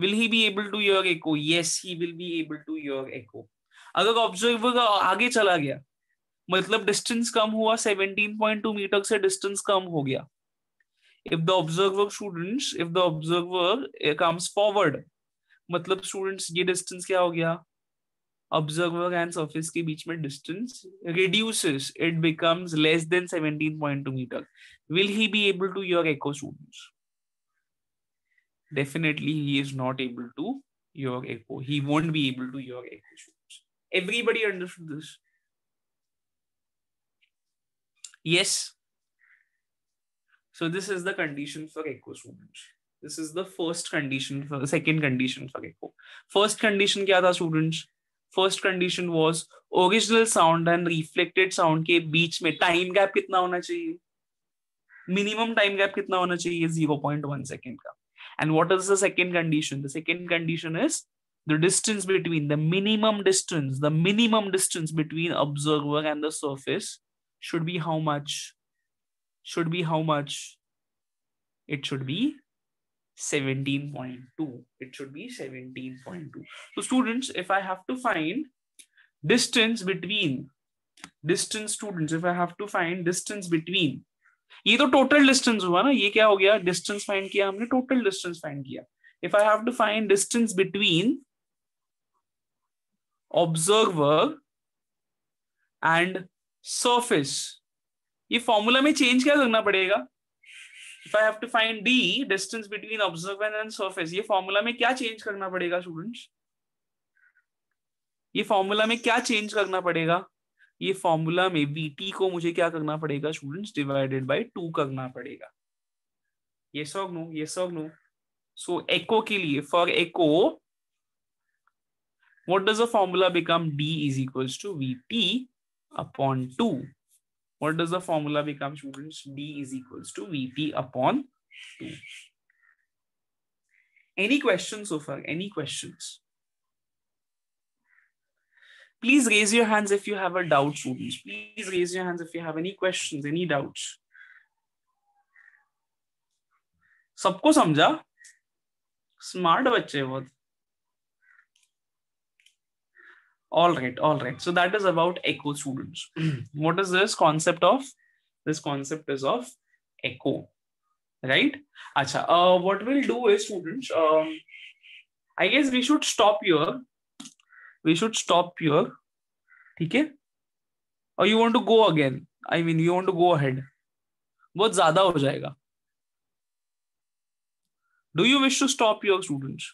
will he be able to your echo yes he will be able to your echo अगर ऑब्जर्वर आगे चला गया मतलब डिस्टेंस कम हुआ 17.2 मीटर से डिस्टेंस कम हो गया if the observer students if the observer comes forward मतलब स्टूडेंट्स ये डिस्टेंस क्या हो गया observer and surface के बीच में distance reduces. It becomes less than 17.2 meter. Will he be able to hear echo students? Definitely he is not able to hear echo. He won't be able to hear echo students. Everybody understood this? Yes. So this is the condition for echo students. This is the first condition for second condition for echo. First condition kya tha students? First condition was original sound and reflected sound के बीच में time gap कितना होना चाहिए minimum time gap कितना होना चाहिए zero point one second का and what is the second condition the second condition is the distance between the minimum distance the minimum distance between observer and the surface should be how much should be how much it should be 17.2 it should be 17.2 so students if i have to find distance between distance students if i have to find distance between ye to total distance hua na ye kya ho gaya distance find kiya humne total distance find kiya if i have to find distance between observer and surface ये formula में change क्या करना पड़ेगा if I have to find the distance between observer and surface ये formula में क्या change करना पड़ेगा स्टूडेंट्स ये फॉर्मूला में क्या चेंज करना पड़ेगा ये फॉर्मूला में vt को मुझे क्या करना पड़ेगा स्टूडेंट्स डिवाइडेड बाय टू करना पड़ेगा ये सौ नो ये सौ नो सो एको के लिए for echo what does the formula become d is equals to vt upon 2 what does the formula become students? D is equals to VP upon 2. Any questions so far? Any questions? Please raise your hands if you have a doubt, students. Please raise your hands if you have any questions, any doubts. सबको समझा Smart बच्चे बहुत all right all right so that is about echo students what is this concept of this concept is of echo right acha uh, what we'll do is students um, i guess we should stop here we should stop here okay or you want to go again i mean you want to go ahead बहुत ज्यादा हो जाएगा you wish to stop your students?